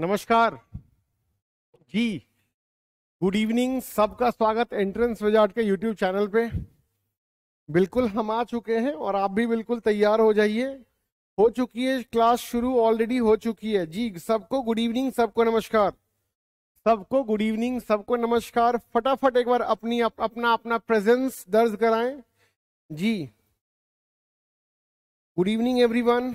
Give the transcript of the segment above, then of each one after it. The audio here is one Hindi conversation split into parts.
नमस्कार जी गुड इवनिंग सबका स्वागत एंट्रेंस विजार्ड के यूट्यूब चैनल पे बिल्कुल हम आ चुके हैं और आप भी बिल्कुल तैयार हो जाइए हो चुकी है क्लास शुरू ऑलरेडी हो चुकी है जी सबको गुड इवनिंग सबको नमस्कार सबको गुड इवनिंग सबको नमस्कार फटाफट एक बार अपनी अप, अपना अपना प्रेजेंस दर्ज कराएं जी good evening everyone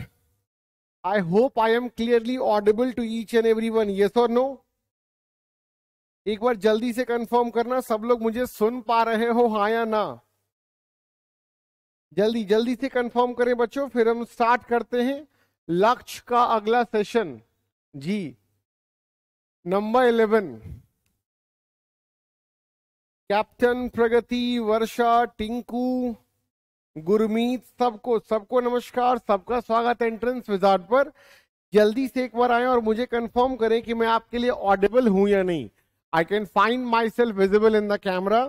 I hope I am clearly audible to each and every one. Yes or no? एक बार जल्दी से कंफर्म करना सब लोग मुझे सुन पा रहे हो हा या ना जल्दी जल्दी से कंफर्म करें बच्चों फिर हम स्टार्ट करते हैं लक्ष्य का अगला सेशन जी number eleven captain Pragati Varsha Tinku Gurmeet सबको सबको नमस्कार सबका स्वागत है एंट्रेंस विजार्ड पर जल्दी से एक बार आए और मुझे कंफर्म करें कि मैं आपके लिए ऑडिबल हूं या नहीं I can find myself visible in the camera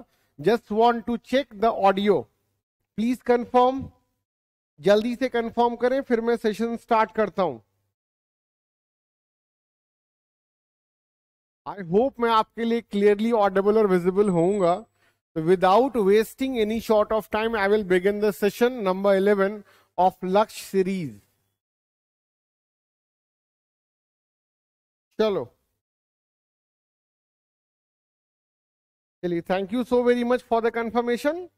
just want to check the audio please confirm जल्दी से कन्फर्म करें फिर मैं सेशन स्टार्ट करता हूं आई होप मैं आपके लिए क्लियरली ऑडिबल और विजिबल होऊंगा So without wasting any short of time, I will begin the session number 11 of Laksh series. Chalo. Chali, thank you so very much for the confirmation.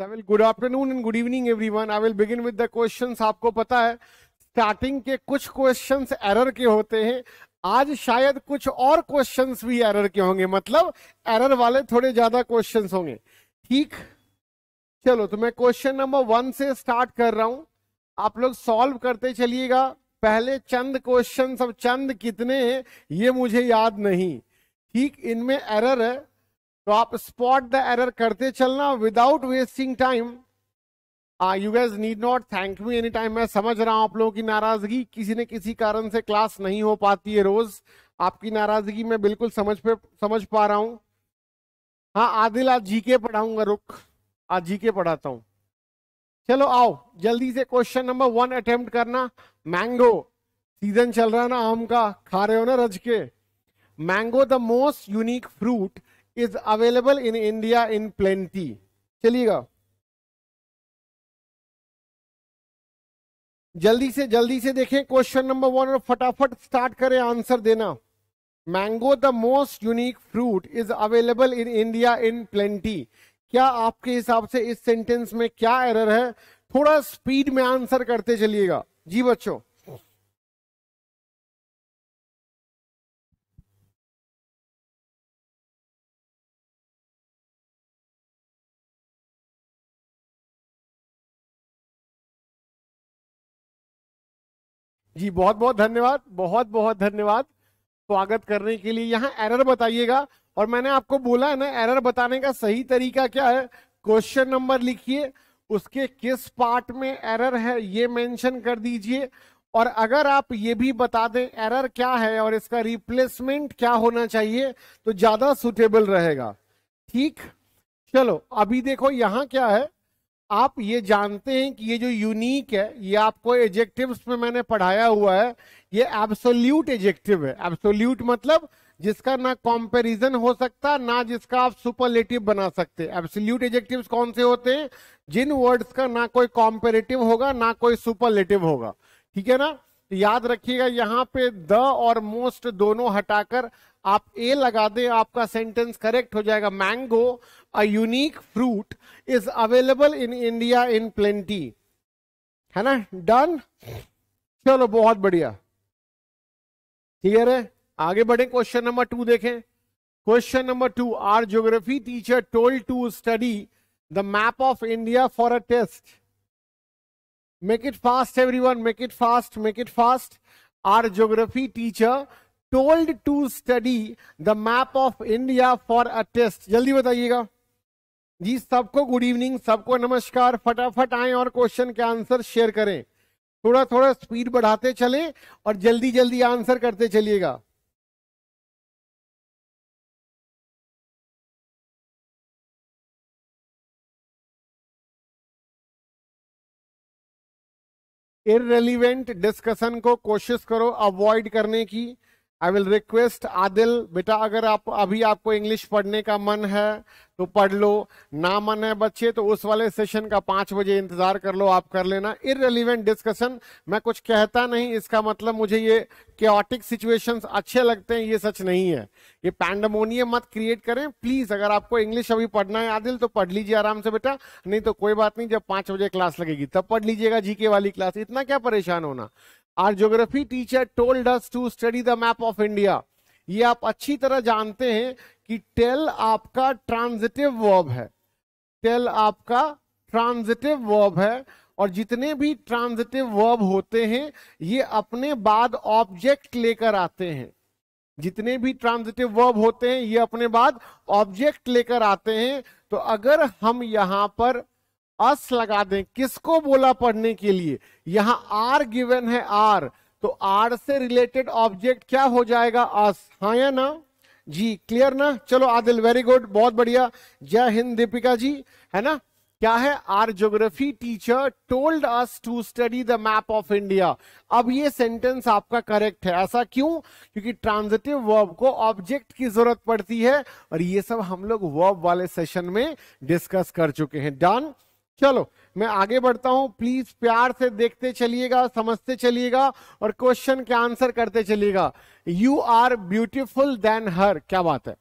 i will good afternoon and good evening everyone. I will begin with the questions. आपको पता है स्टार्टिंग के कुछ क्वेश्चंस एरर के होते हैं आज शायद कुछ और क्वेश्चंस भी एरर के होंगे मतलब एरर वाले थोड़े ज्यादा क्वेश्चंस होंगे ठीक चलो तो मैं क्वेश्चन नंबर वन से स्टार्ट कर रहा हूं आप लोग सॉल्व करते चलिएगा पहले चंद क्वेश्चन अब चंद कितने हैं ये मुझे याद नहीं ठीक इनमें एरर है तो आप स्पॉट द एरर करते चलना without wasting time ah, you guys need not thank me any time मैं समझ रहा हूँ आप लोगों की नाराजगी किसी न किसी कारण से क्लास नहीं हो पाती है रोज आपकी नाराजगी मैं बिल्कुल समझ पे समझ पा रहा हूँ हाँ आदिल आज जी के पढ़ाऊंगा रुक आज जी के पढ़ाता हूँ चलो आओ जल्दी से क्वेश्चन नंबर वन अटेम्प्ट करना मैंगो सीजन चल रहा है ना आम का खा रहे हो ना रज के mango the most unique fruit is available in India in plenty चलिएगा जल्दी से जल्दी से देखें क्वेश्चन नंबर वन और फटाफट स्टार्ट करें आंसर देना mango the most unique fruit is available in India in plenty क्या आपके हिसाब से इस सेंटेंस में क्या एरर है थोड़ा स्पीड में आंसर करते चलिएगा जी बच्चों जी बहुत बहुत धन्यवाद बहुत बहुत धन्यवाद स्वागत करने के लिए यहाँ एरर बताइएगा और मैंने आपको बोला है ना एरर बताने का सही तरीका क्या है क्वेश्चन नंबर लिखिए उसके किस पार्ट में एरर है ये मेंशन कर दीजिए और अगर आप ये भी बता दें एरर क्या है और इसका रिप्लेसमेंट क्या होना चाहिए तो ज्यादा सुटेबल रहेगा ठीक चलो अभी देखो यहाँ क्या है आप ये जानते हैं कि ये जो यूनिक है ये आपको एजेक्टिव्स में मैंने पढ़ाया हुआ है ये एब्सोल्यूट एजेक्टिव है एब्सोल्यूट मतलब जिसका ना कंपैरिजन हो सकता ना जिसका आप सुपरलेटिव बना सकते एब्सोल्यूट एजेक्टिव्स कौन से होते हैं जिन वर्ड्स का ना कोई कॉम्पेरेटिव होगा ना कोई सुपरलेटिव होगा ठीक है ना तो याद रखिएगा यहाँ पे द और मोस्ट दोनों हटाकर आप ए लगा दें आपका सेंटेंस करेक्ट हो जाएगा mango a unique fruit is available in India in plenty. है ना डन चलो बहुत बढ़िया क्लियर है आगे बढ़े क्वेश्चन नंबर टू देखें question number two our geography teacher told to study the map of India for a test make it fast every one make it fast make it fast our geography teacher told to study the map of India for a test जल्दी बताइएगा जी सबको गुड इवनिंग सबको नमस्कार फटाफट आए और क्वेश्चन के आंसर शेयर करें थोड़ा थोड़ा स्पीड बढ़ाते चलें और जल्दी जल्दी आंसर करते चलिएगा इरेलीवेंट डिस्कशन को कोशिश करो अवॉइड करने की आई विल रिक्वेस्ट आदिल बेटा अगर आप अभी आपको इंग्लिश पढ़ने का मन है तो पढ़ लो ना मन है बच्चे तो उस वाले सेशन का पांच बजे इंतज़ार कर लो आप कर लेना इरेलीवेंट डिस्कशन मैं कुछ कहता नहीं इसका मतलब मुझे ये क्योटिक सिचुएशंस अच्छे लगते हैं ये सच नहीं है ये पैंडमोनियम मत क्रिएट करें प्लीज़ अगर आपको इंग्लिश अभी पढ़ना है आदिल तो पढ़ लीजिए आराम से बेटा नहीं तो कोई बात नहीं जब पांच बजे क्लास लगेगी तब पढ़ लीजिएगा जीके वाली क्लास इतना क्या परेशान होना our geography teacher told us to study the map of India ये आप अच्छी तरह जानते हैं कि टेल आपका ट्रांजिटिव वर्ब है टेल आपका ट्रांजिटिव वर्ब है और जितने भी ट्रांजिटिव वर्ब होते हैं ये अपने बाद ऑब्जेक्ट लेकर आते हैं जितने भी ट्रांजिटिव वर्ब होते हैं ये अपने बाद ऑब्जेक्ट लेकर आते हैं तो अगर हम यहां पर अस लगा दें किसको बोला पढ़ने के लिए यहां आर गिवन है आर तो आर से रिलेटेड ऑब्जेक्ट क्या हो जाएगा अस हाँ या ना जी क्लियर ना चलो आदिल वेरी गुड बहुत बढ़िया जय हिंद दीपिका जी है ना क्या है our geography teacher told us to study the map of India अब ये सेंटेंस आपका करेक्ट है ऐसा क्यों क्योंकि ट्रांजिटिव वर्ब को ऑब्जेक्ट की जरूरत पड़ती है और ये सब हम लोग वर्ब वाले सेशन में डिस्कस कर चुके हैं डन चलो मैं आगे बढ़ता हूं प्लीज प्यार से देखते चलिएगा समझते चलिएगा और क्वेश्चन के आंसर करते चलिएगा you are beautiful than her क्या बात है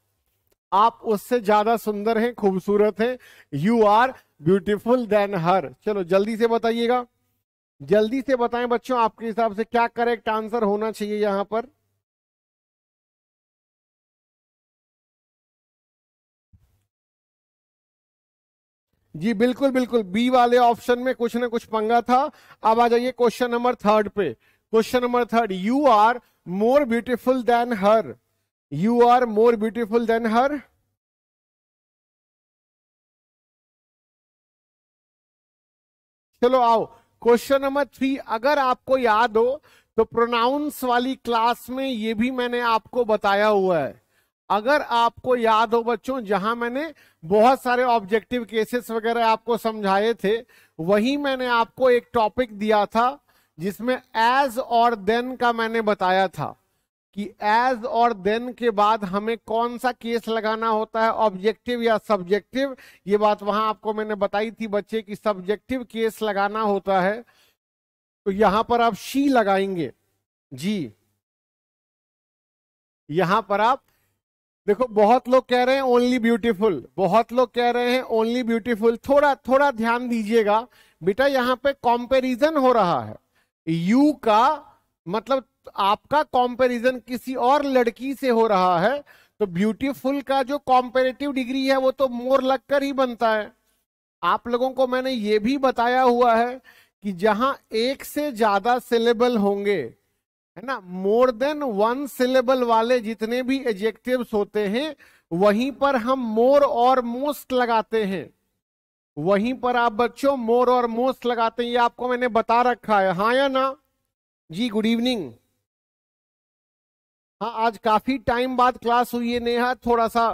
आप उससे ज्यादा सुंदर हैं खूबसूरत हैं you are beautiful than her चलो जल्दी से बताइएगा जल्दी से बताएं बच्चों आपके हिसाब से क्या करेक्ट आंसर होना चाहिए यहां पर जी बिल्कुल बिल्कुल बी वाले ऑप्शन में कुछ ना कुछ पंगा था अब आ जाइए क्वेश्चन नंबर थर्ड पे question number third you are more beautiful than her you are more beautiful than her चलो आओ क्वेश्चन नंबर थ्री अगर आपको याद हो तो प्रोनाउंस वाली क्लास में ये भी मैंने आपको बताया हुआ है अगर आपको याद हो बच्चों जहां मैंने बहुत सारे ऑब्जेक्टिव केसेस वगैरह आपको समझाए थे वही मैंने आपको एक टॉपिक दिया था जिसमें एज और देन का मैंने बताया था कि एज और देन के बाद हमें कौन सा केस लगाना होता है ऑब्जेक्टिव या सब्जेक्टिव ये बात वहां आपको मैंने बताई थी बच्चे की सब्जेक्टिव केस लगाना होता है तो यहां पर आप शी लगाएंगे जी यहां पर आप देखो बहुत लोग कह रहे हैं ओनली ब्यूटीफुल बहुत लोग कह रहे हैं ओनली ब्यूटीफुल थोड़ा थोड़ा ध्यान दीजिएगा बेटा यहाँ पे कॉम्पेरिजन हो रहा है यू का मतलब आपका कॉम्पेरिजन किसी और लड़की से हो रहा है तो ब्यूटीफुल का जो कॉम्पेरेटिव डिग्री है वो तो मोर लगकर ही बनता है आप लोगों को मैंने ये भी बताया हुआ है कि जहां एक से ज्यादा सिलेबल होंगे है ना मोर देन वन सिलेबल वाले जितने भी एजेक्टिव्स होते हैं वहीं पर हम मोर और मोस्ट लगाते हैं वहीं पर आप बच्चों मोर और मोस्ट लगाते हैं ये आपको मैंने बता रखा है हाँ या ना जी गुड इवनिंग हाँ आज काफी टाइम बाद क्लास हुई है नेहा थोड़ा सा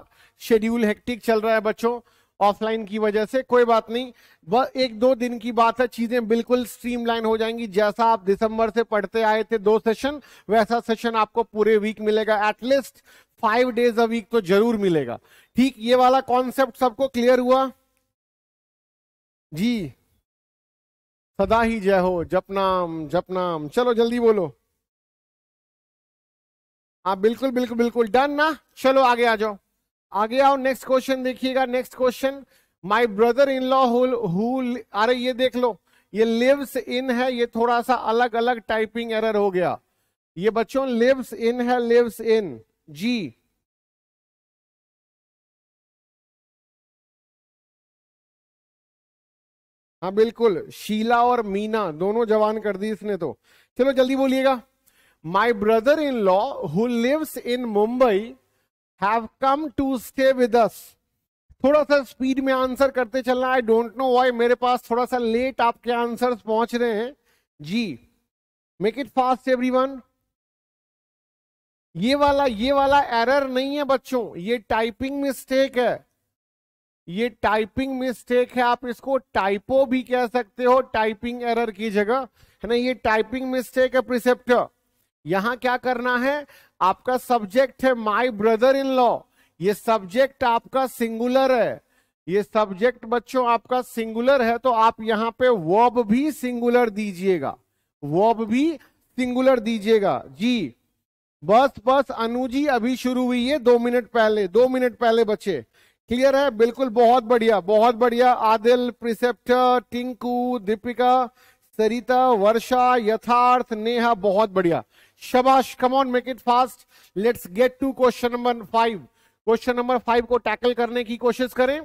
शेड्यूल हेक्टिक चल रहा है बच्चों ऑफलाइन की वजह से कोई बात नहीं वह एक दो दिन की बात है चीजें बिल्कुल स्ट्रीमलाइन हो जाएंगी जैसा आप दिसंबर से पढ़ते आए थे दो सेशन वैसा सेशन आपको पूरे वीक मिलेगा at least five days a week तो जरूर मिलेगा ठीक ये वाला कॉन्सेप्ट सबको क्लियर हुआ जी सदा ही जय हो जप नाम जप नाम चलो जल्दी बोलो हाँ बिल्कुल बिल्कुल बिल्कुल डन ना चलो आगे आ जाओ आगे आओ नेक्स्ट क्वेश्चन देखिएगा next question my brother in law who अरे ये देख लो ये लिव्स इन है ये थोड़ा सा अलग अलग टाइपिंग एरर हो गया ये बच्चों लिव्स इन है लिव्स इन जी हाँ बिल्कुल शीला और मीना दोनों जवान कर दी इसने तो चलो जल्दी बोलिएगा my brother in law who lives in Mumbai have come to stay with us थोड़ा सा स्पीड में आंसर करते चलना आई डोंट नो वाई मेरे पास थोड़ा सा लेट आपके आंसर पहुंच रहे हैं जी मेक इट फास्ट वन ये वाला ये वाला एरर नहीं है बच्चों ये टाइपिंग मिस्टेक है ये टाइपिंग मिस्टेक है आप इसको टाइपो भी कह सकते हो टाइपिंग एरर की जगह है ना ये टाइपिंग मिस्टेक है प्रिसेप्टर यहां क्या करना है आपका सब्जेक्ट है माई ब्रदर इन लॉ ये सब्जेक्ट आपका सिंगुलर है ये सब्जेक्ट बच्चों आपका सिंगुलर है तो आप यहां पे वॉब भी सिंगुलर दीजिएगा वॉब भी सिंगुलर दीजिएगा जी बस बस अनु जी अभी शुरू हुई है दो मिनट पहले दो मिनट पहले बच्चे क्लियर है बिल्कुल बहुत बढ़िया बहुत बढ़िया आदिल प्रिसेप्टर टिंकू दीपिका सरिता वर्षा यथार्थ नेहा बहुत बढ़िया शबाश come on make it fast let's get to question number five question number five को टैकल करने की कोशिश करें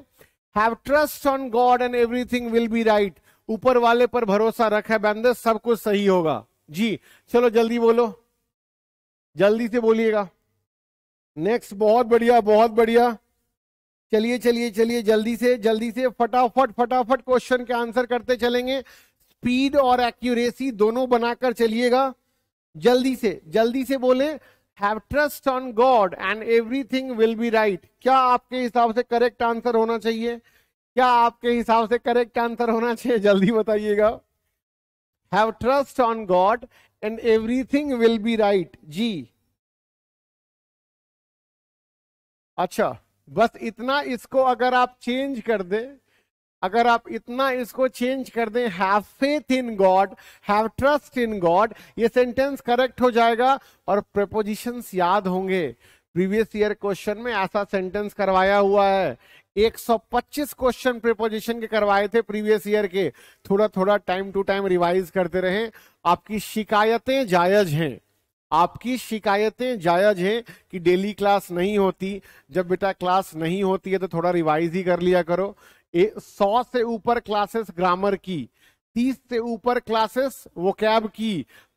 have trust on God and everything will be right ऊपर वाले पर भरोसा रखे बंदे सब कुछ सही होगा जी चलो जल्दी बोलो जल्दी से बोलिएगा नेक्स्ट बहुत बढ़िया बहुत बढ़िया चलिए चलिए चलिए जल्दी से जल्दी से फटाफट फटाफट क्वेश्चन के आंसर करते चलेंगे स्पीड और एक्यूरेसी दोनों बनाकर चलिएगा जल्दी से जल्दी से बोले have trust on God and every thing will be right क्या आपके हिसाब से करेक्ट आंसर होना चाहिए क्या आपके हिसाब से करेक्ट आंसर होना चाहिए जल्दी बताइएगा have trust on God and every thing will be right जी अच्छा बस इतना इसको अगर आप चेंज कर दे अगर आप इतना इसको चेंज कर दें have faith in God have trust in God ये सेंटेंस करेक्ट हो जाएगा और प्रपोजिशन याद होंगे प्रीवियस ईयर क्वेश्चन में ऐसा सेंटेंस करवाया हुआ है 125 क्वेश्चन प्रिपोजिशन के करवाए थे प्रीवियस ईयर के थोड़ा थोड़ा टाइम टू टाइम रिवाइज करते रहे आपकी शिकायतें जायज हैं आपकी शिकायतें जायज हैं कि डेली क्लास नहीं होती जब बेटा क्लास नहीं होती है तो थोड़ा रिवाइज ही कर लिया करो सौ से ऊपर क्लासेस ग्रामर की तीस से ऊपर क्लासेस कैब की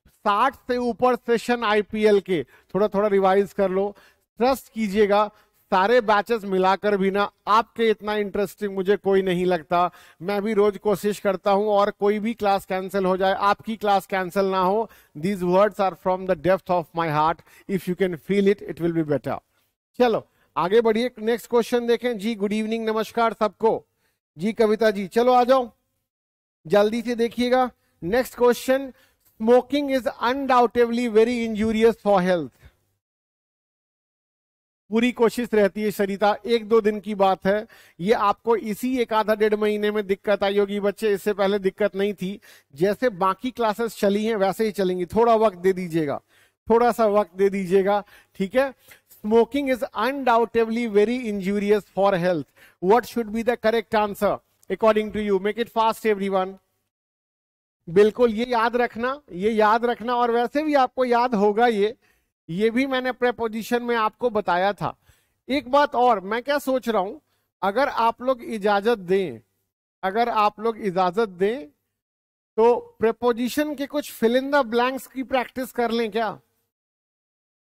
साठ से ऊपर सेशन आईपीएल के थोड़ा थोड़ा रिवाइज कर लो ट्रस्ट कीजिएगा सारे बैचेस मिलाकर भी ना आपके इतना इंटरेस्टिंग मुझे कोई नहीं लगता मैं भी रोज कोशिश करता हूं और कोई भी क्लास कैंसिल हो जाए आपकी क्लास कैंसिल ना हो these words are from the depth of my heart if you can feel it it will be better चलो आगे बढ़िए नेक्स्ट क्वेश्चन देखें जी गुड इवनिंग नमस्कार सबको जी कविता जी चलो आ जाओ जल्दी से देखिएगा next question smoking is undoubtedly very injurious for health पूरी कोशिश रहती है सरिता एक दो दिन की बात है ये आपको इसी एक आधा डेढ़ महीने में दिक्कत आई होगी बच्चे इससे पहले दिक्कत नहीं थी जैसे बाकी क्लासेस चली हैं वैसे ही चलेंगी थोड़ा वक्त दे दीजिएगा थोड़ा सा वक्त दे दीजिएगा ठीक है smoking is undoubtedly very injurious for health what should be the correct answer according to you make it fast everyone बिल्कुल ये याद रखना ये याद रखना और वैसे भी आपको याद होगा ये ये भी मैंने प्रेपोजिशन में आपको बताया था एक बात और मैं क्या सोच रहा हूं अगर आप लोग इजाजत दें अगर आप लोग इजाजत दें तो प्रेपोजिशन के कुछ फिलिंदा ब्लैंक्स की प्रैक्टिस कर लें क्या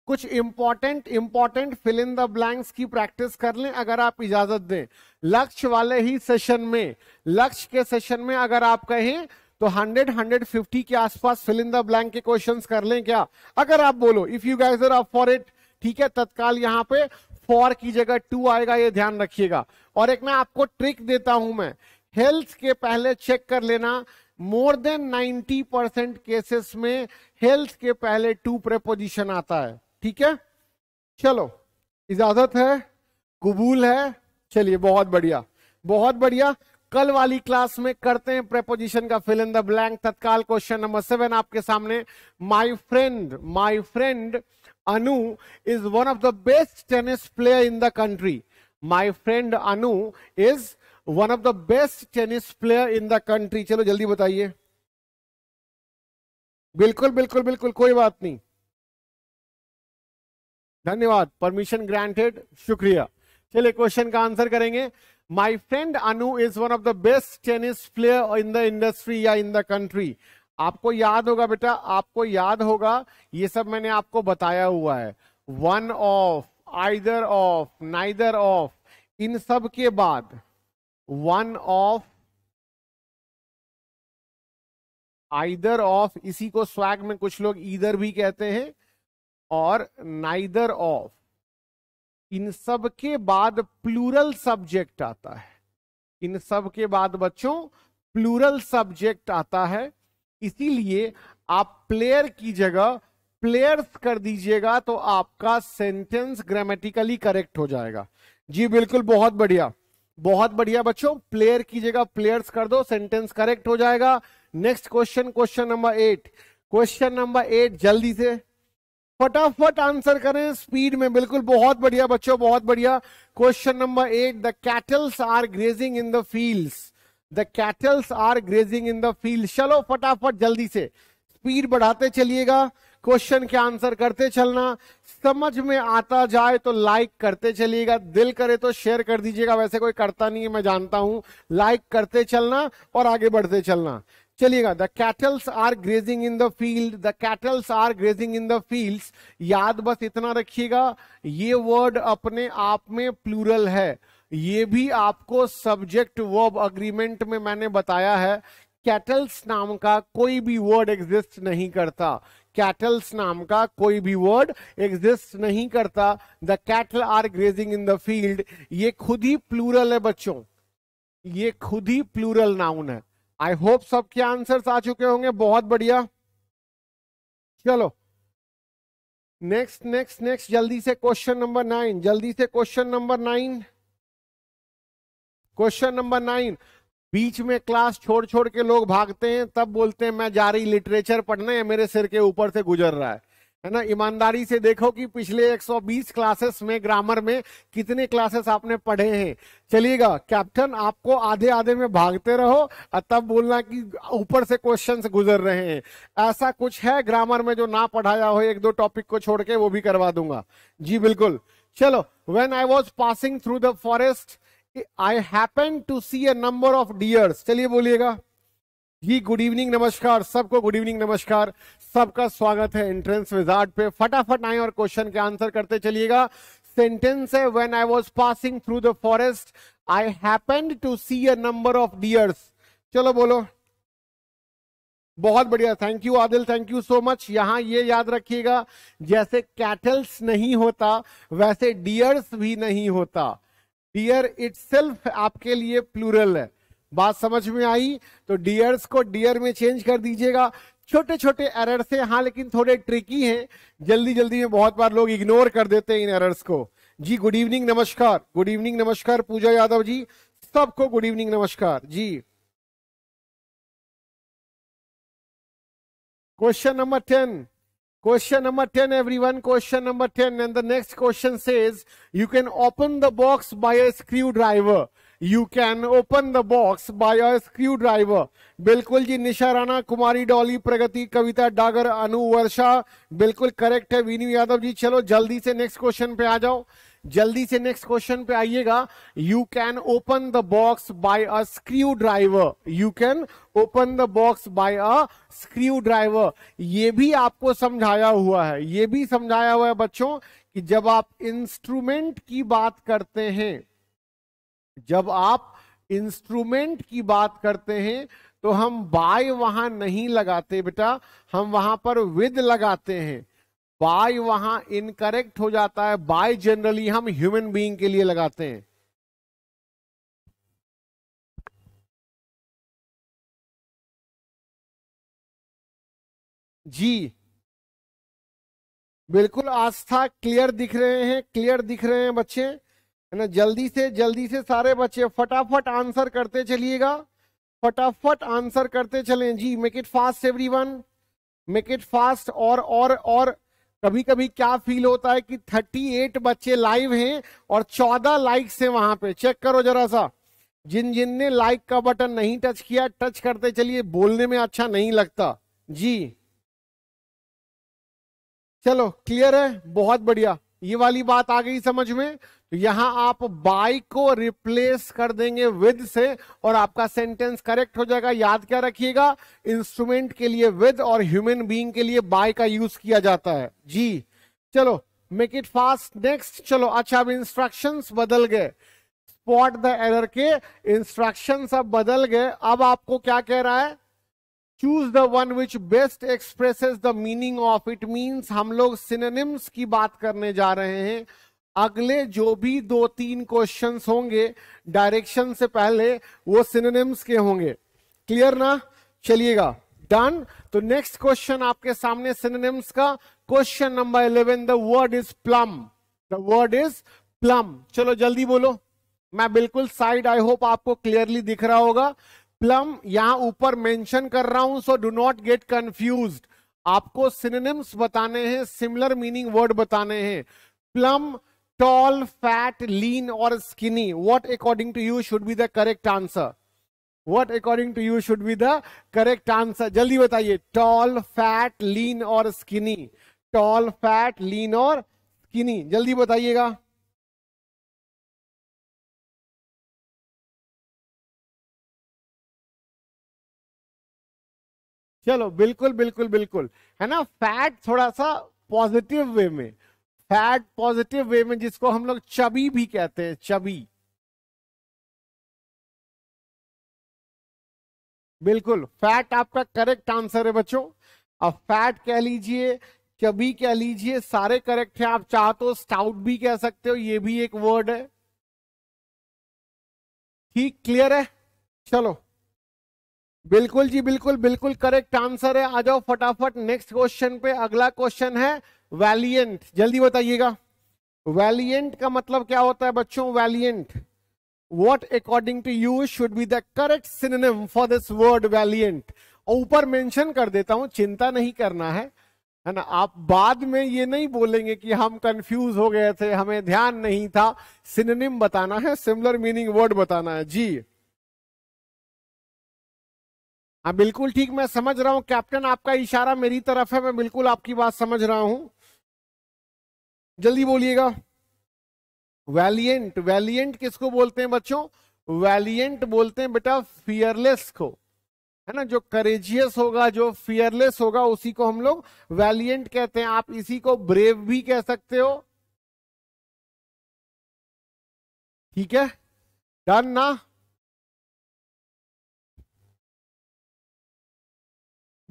कुछ important important fill in the blanks की प्रैक्टिस कर लें अगर आप इजाजत दें लक्ष्य वाले ही सेशन में लक्ष्य के सेशन में अगर आप कहें तो 100 150 के आसपास फिल इन द ब्लैंक के क्वेश्चंस कर लें क्या अगर आप बोलो if you guys are up for it ठीक है तत्काल यहाँ पे फॉर की जगह टू आएगा ये ध्यान रखिएगा और एक मैं आपको ट्रिक देता हूं मैं हेल्थ के पहले चेक कर लेना मोर देन 90 परसेंट केसेस में हेल्थ के पहले टू प्रेपोजिशन आता है ठीक है चलो इजाजत है कबूल है चलिए बहुत बढ़िया बहुत बढ़िया कल वाली क्लास में करते हैं प्रेपोजिशन का फिल इन द ब्लैंक तत्काल क्वेश्चन नंबर सेवन आपके सामने my friend my friend Anu is one of the best tennis player in the country my friend Anu is one of the best tennis player in the country चलो जल्दी बताइए बिल्कुल बिल्कुल बिल्कुल कोई बात नहीं धन्यवाद परमिशन ग्रांटेड शुक्रिया चलिए क्वेश्चन का आंसर करेंगे my friend Anu is one of the best tennis player in the industry या इन द कंट्री आपको याद होगा बेटा आपको याद होगा ये सब मैंने आपको बताया हुआ है one of either of neither of इन सब के बाद वन ऑफ आइदर ऑफ इसी को स्वैग में कुछ लोग ईदर भी कहते हैं और नाइदर ऑफ इन सब के बाद प्लूरल सब्जेक्ट आता है इन सब के बाद बच्चों प्लूरल सब्जेक्ट आता है इसीलिए आप प्लेयर की जगह प्लेयर्स कर दीजिएगा तो आपका सेंटेंस ग्रामेटिकली करेक्ट हो जाएगा जी बिल्कुल बहुत बढ़िया बहुत बढ़िया बच्चों प्लेयर की जगह प्लेयर्स कर दो सेंटेंस करेक्ट हो जाएगा next question question number eight question number eight जल्दी से फटाफट आंसर करें स्पीड में बिल्कुल बहुत बढ़िया बच्चों बहुत बढ़िया question number eight the cattles are grazing in the fields the cattles are grazing in the field चलो फटाफट जल्दी से स्पीड बढ़ाते चलिएगा क्वेश्चन के आंसर करते चलना समझ में आता जाए तो लाइक करते चलिएगा दिल करे तो शेयर कर दीजिएगा वैसे कोई करता नहीं है मैं जानता हूं लाइक करते चलना और आगे बढ़ते चलना चलिएगा the cattles are grazing in the field the cattles are grazing in the fields याद बस इतना रखिएगा ये वर्ड अपने आप में प्लूरल है ये भी आपको सब्जेक्ट वर्ब अग्रीमेंट में मैंने बताया है कैटल्स नाम का कोई भी वर्ड एग्जिस्ट नहीं करता कैटल्स नाम का कोई भी वर्ड एग्जिस्ट नहीं करता the cattle are grazing in the field ये खुद ही प्लूरल है बच्चों ये खुद ही प्लूरल नाउन है आई होप सबके आंसर्स आ चुके होंगे बहुत बढ़िया चलो नेक्स्ट नेक्स्ट नेक्स्ट जल्दी से क्वेश्चन नंबर नाइन जल्दी से question number nine question number nine बीच में क्लास छोड़ छोड़ के लोग भागते हैं तब बोलते हैं मैं जा रही लिटरेचर पढ़ने मेरे सिर के ऊपर से गुजर रहा है है ना ईमानदारी से देखो कि पिछले 120 क्लासेस में ग्रामर में कितने क्लासेस आपने पढ़े हैं चलिएगा कैप्टन आपको आधे आधे में भागते रहो और तब बोलना कि ऊपर से क्वेश्चंस गुजर रहे हैं ऐसा कुछ है ग्रामर में जो ना पढ़ाया हो एक दो टॉपिक को छोड़ के वो भी करवा दूंगा जी बिल्कुल चलो when I was passing through the forest I happen to see a number of deers चलिए बोलिएगा जी गुड इवनिंग नमस्कार सबको गुड इवनिंग नमस्कार सबका स्वागत है एंट्रेंस विजार्ड पे फटाफट आए और क्वेश्चन के आंसर करते चलिएगा सेंटेंस है when I was passing through the forest I happened to see a number of deers चलो बोलो बहुत बढ़िया thank you Adil thank you so much यहाँ ये याद रखिएगा जैसे कैटल्स नहीं होता वैसे डियर्स भी नहीं होता डियर इट्स आपके लिए प्लूरल है बात समझ में आई तो डियर्स को डियर में चेंज कर दीजिएगा छोटे छोटे एरर्स हैं हाँ लेकिन थोड़े ट्रिकी हैं जल्दी जल्दी में बहुत बार लोग इग्नोर कर देते हैं इन एरर्स को जी गुड इवनिंग नमस्कार गुड इवनिंग नमस्कार पूजा यादव जी सबको गुड इवनिंग नमस्कार जी question number ten question number ten every one question number ten and the next question you can open the box by a you can open the box by a screwdriver बिल्कुल जी निशा राणा कुमारी डॉली प्रगति कविता डागर अनु वर्षा बिल्कुल करेक्ट है विनू यादव जी चलो जल्दी से नेक्स्ट क्वेश्चन पे आ जाओ जल्दी से नेक्स्ट क्वेश्चन पे आइएगा you can open the box by a screwdriver you can open the box by a screwdriver ये भी आपको समझाया हुआ है ये भी समझाया हुआ है बच्चों कि जब आप इंस्ट्रूमेंट की बात करते हैं जब आप इंस्ट्रूमेंट की बात करते हैं तो हम बाय वहां नहीं लगाते बेटा हम वहां पर विद लगाते हैं बाय वहां इनकरेक्ट हो जाता है बाय जनरली हम ह्यूमन बीइंग के लिए लगाते हैं जी बिल्कुल आस्था क्लियर दिख रहे हैं क्लियर दिख रहे हैं बच्चे है ना जल्दी से जल्दी से सारे बच्चे फटाफट आंसर करते चलिएगा फटाफट आंसर करते चलें जी make it fast everyone make it fast और और और कभी कभी क्या फील होता है कि 38 बच्चे लाइव हैं और 14 लाइक्स हैं वहां पे चेक करो जरा सा जिन जिन ने लाइक का बटन नहीं टच किया टच करते चलिए बोलने में अच्छा नहीं लगता जी चलो क्लियर है बहुत बढ़िया ये वाली बात आ गई समझ में तो यहां आप बाई को रिप्लेस कर देंगे विद से और आपका सेंटेंस करेक्ट हो जाएगा याद क्या रखिएगा इंस्ट्रूमेंट के लिए विद और ह्यूमन बीइंग के लिए बाय का यूज किया जाता है जी चलो मेक इट फास्ट नेक्स्ट चलो अच्छा अब इंस्ट्रक्शंस बदल गए स्पॉट द एरर के इंस्ट्रक्शन अब बदल गए अब आपको क्या कह रहा है choose the one which best expresses the meaning of it means हम लोग सिनेम्स की बात करने जा रहे हैं अगले जो भी दो तीन क्वेश्चंस होंगे डायरेक्शन से पहले वो सिनेम्स के होंगे क्लियर ना चलिएगा डन तो नेक्स्ट क्वेश्चन आपके सामने सिनेम्स का question number eleven the word is plum the word is plum चलो जल्दी बोलो मैं बिल्कुल साइड आई होप आपको क्लियरली दिख रहा होगा प्लम यहां ऊपर मेंशन कर रहा हूं so do not get confuse आपको सिनेम्स बताने हैं सिमिलर मीनिंग वर्ड बताने हैं प्लम टॉल फैट लीन और skinny what according to you should be the correct answer what according to you should be the correct answer जल्दी बताइए टॉल फैट लीन और स्किनी टॉल फैट लीन और स्किनी जल्दी बताइएगा चलो बिल्कुल बिल्कुल बिल्कुल है ना फैट थोड़ा सा पॉजिटिव वे में फैट पॉजिटिव वे में जिसको हम लोग चबी भी कहते हैं चबी बिल्कुल फैट आपका करेक्ट आंसर है बच्चों अब फैट कह लीजिए चबी कह लीजिए सारे करेक्ट हैं आप चाहो तो स्टाउट भी कह सकते हो ये भी एक वर्ड है ठीक क्लियर है चलो बिल्कुल जी बिल्कुल बिल्कुल करेक्ट आंसर है आ जाओ फटाफट नेक्स्ट क्वेश्चन पे अगला क्वेश्चन है वैलियंट जल्दी बताइएगा वैलियंट का मतलब क्या होता है बच्चों valiant what according to you should be the correct synonym for this word valiant और ऊपर मेंशन कर देता हूं चिंता नहीं करना है है ना आप बाद में ये नहीं बोलेंगे कि हम कंफ्यूज हो गए थे हमें ध्यान नहीं था सिनेम बताना है सिमिलर मीनिंग वर्ड बताना है जी हाँ बिल्कुल ठीक मैं समझ रहा हूँ कैप्टन आपका इशारा मेरी तरफ है मैं बिल्कुल आपकी बात समझ रहा हूँ जल्दी बोलिएगा वैलियंट वैलियंट किसको बोलते हैं बच्चों वैलियंट बोलते हैं बेटा फियरलेस को है ना जो करेजियस होगा जो फियरलेस होगा उसी को हम लोग वैलियंट कहते हैं आप इसी को ब्रेव भी कह सकते हो ठीक है डन ना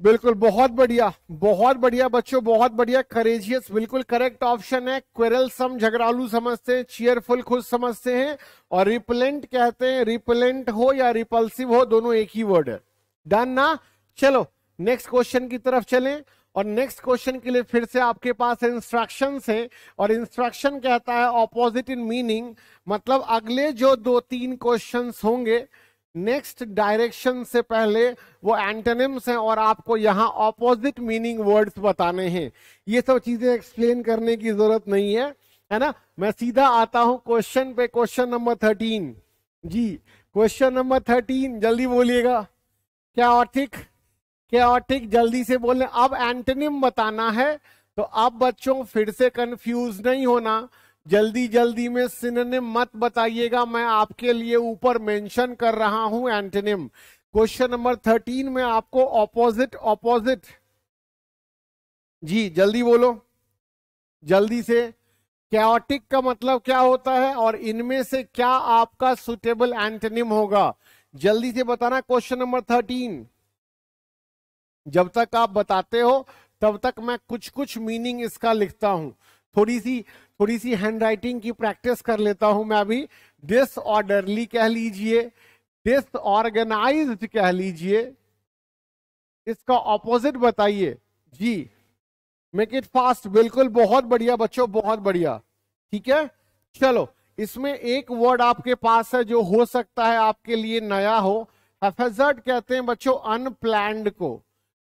बिल्कुल बहुत बढ़िया बहुत बढ़िया बच्चों बहुत बढ़िया करेजियस बिल्कुल करेक्ट ऑप्शन है क्वेरल सम झगड़ालू समझते हैं चीयरफुल खुश समझते हैं और रिपेलेंट कहते हैं रिपेलेंट हो या रिपल्सिव हो दोनों एक ही वर्ड है डन ना चलो नेक्स्ट क्वेश्चन की तरफ चलें और नेक्स्ट क्वेश्चन के लिए फिर से आपके पास इंस्ट्रक्शन है और इंस्ट्रक्शन कहता है ऑपोजिट इन मीनिंग मतलब अगले जो दो तीन क्वेश्चन होंगे नेक्स्ट डायरेक्शन से पहले वो एंटेनिम्स हैं और आपको यहाँ ऑपोजिट मीनिंग वर्ड्स बताने हैं ये सब चीजें एक्सप्लेन करने की जरूरत नहीं है है ना मैं सीधा आता हूँ क्वेश्चन पे क्वेश्चन नंबर थर्टीन जी क्वेश्चन नंबर थर्टीन जल्दी बोलिएगा क्या ऑर्थिक क्या ऑर्थिक जल्दी से बोलने अब एंटेनिम बताना है तो अब बच्चों फिर से कंफ्यूज नहीं होना जल्दी जल्दी में सिनेम मत बताइएगा मैं आपके लिए ऊपर मेंशन कर रहा हूं एंटेनिम क्वेश्चन नंबर थर्टीन में आपको ऑपोजिट ऑपोजिट जी जल्दी बोलो जल्दी से क्याटिक का मतलब क्या होता है और इनमें से क्या आपका सुटेबल एंटनिम होगा जल्दी से बताना क्वेश्चन नंबर थर्टीन जब तक आप बताते हो तब तक मैं कुछ कुछ मीनिंग इसका लिखता हूं थोड़ी सी थोड़ी सी हैंड राइटिंग की प्रैक्टिस कर लेता हूं मैं अभी डिसऑर्डरली कह लीजिए डिसऑर्गेनाइज्ड कह लीजिए इसका ऑपोजिट बताइए जी मेक इट फास्ट बिल्कुल बहुत बढ़िया बच्चों बहुत बढ़िया ठीक है चलो इसमें एक वर्ड आपके पास है जो हो सकता है आपके लिए नया हो हेफेजर्ड कहते हैं बच्चों अनप्लैंड को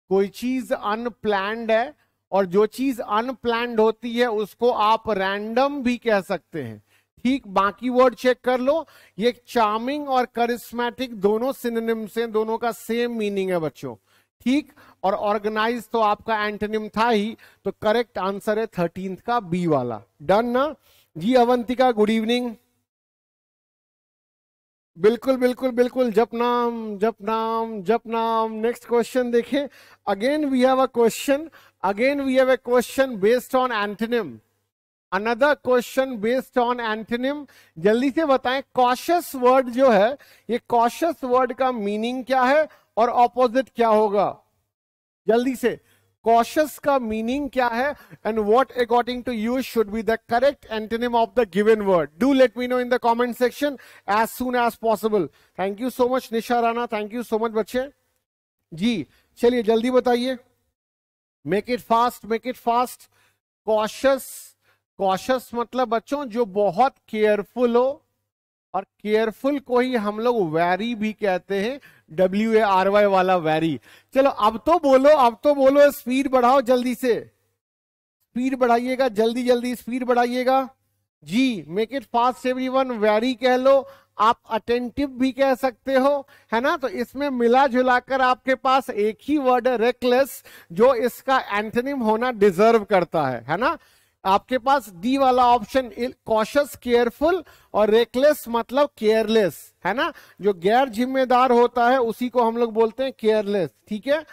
कोई चीज अनप्लैंड है और जो चीज अनप्लान्ड होती है उसको आप रैंडम भी कह सकते हैं ठीक बाकी वर्ड चेक कर लो ये चार्मिंग और करिस्मेटिक दोनों सिनेम्स हैं दोनों का सेम मीनिंग है बच्चों ठीक और ऑर्गेनाइज तो आपका एंटेनिम था ही तो करेक्ट आंसर है थर्टींथ का बी वाला डन ना जी अवंतिका गुड इवनिंग बिल्कुल बिल्कुल बिल्कुल जप नाम जप नाम जप नाम नेक्स्ट क्वेश्चन देखें again we have a question again we have a question based on antonym another question based on antonym जल्दी से बताएं कॉशियस वर्ड जो है ये कॉशियस वर्ड का मीनिंग क्या है और ऑपोजिट क्या होगा जल्दी से कॉशस का मीनिंग क्या है and what according to you should be the correct antonym of the given word do let me know in the comment section as soon as possible thank you so much Nisha Rana thank you so much बच्चे जी चलिए जल्दी बताइए make it fast make it fast cautious cautious मतलब बच्चों जो बहुत केयरफुल हो और केयरफुल को ही हम लोग वैरी भी कहते हैं डब्ल्यू ए आर वाई वाला वैरी चलो अब तो बोलो अब तो बोलो स्पीड बढ़ाओ जल्दी से स्पीड बढ़ाइएगा जल्दी जल्दी स्पीड बढ़ाइएगा जी make it fast every one wary कह लो आप अटेंटिव भी कह सकते हो है ना तो इसमें मिला जुलाकर आपके पास एक ही वर्ड है रेकलेस जो इसका एंथनिम होना डिजर्व करता है है ना आपके पास डी वाला ऑप्शन कॉशस केयरफुल और रेकलेस मतलब केयरलेस है ना जो गैर जिम्मेदार होता है उसी को हम लोग बोलते हैं केयरलेस ठीक है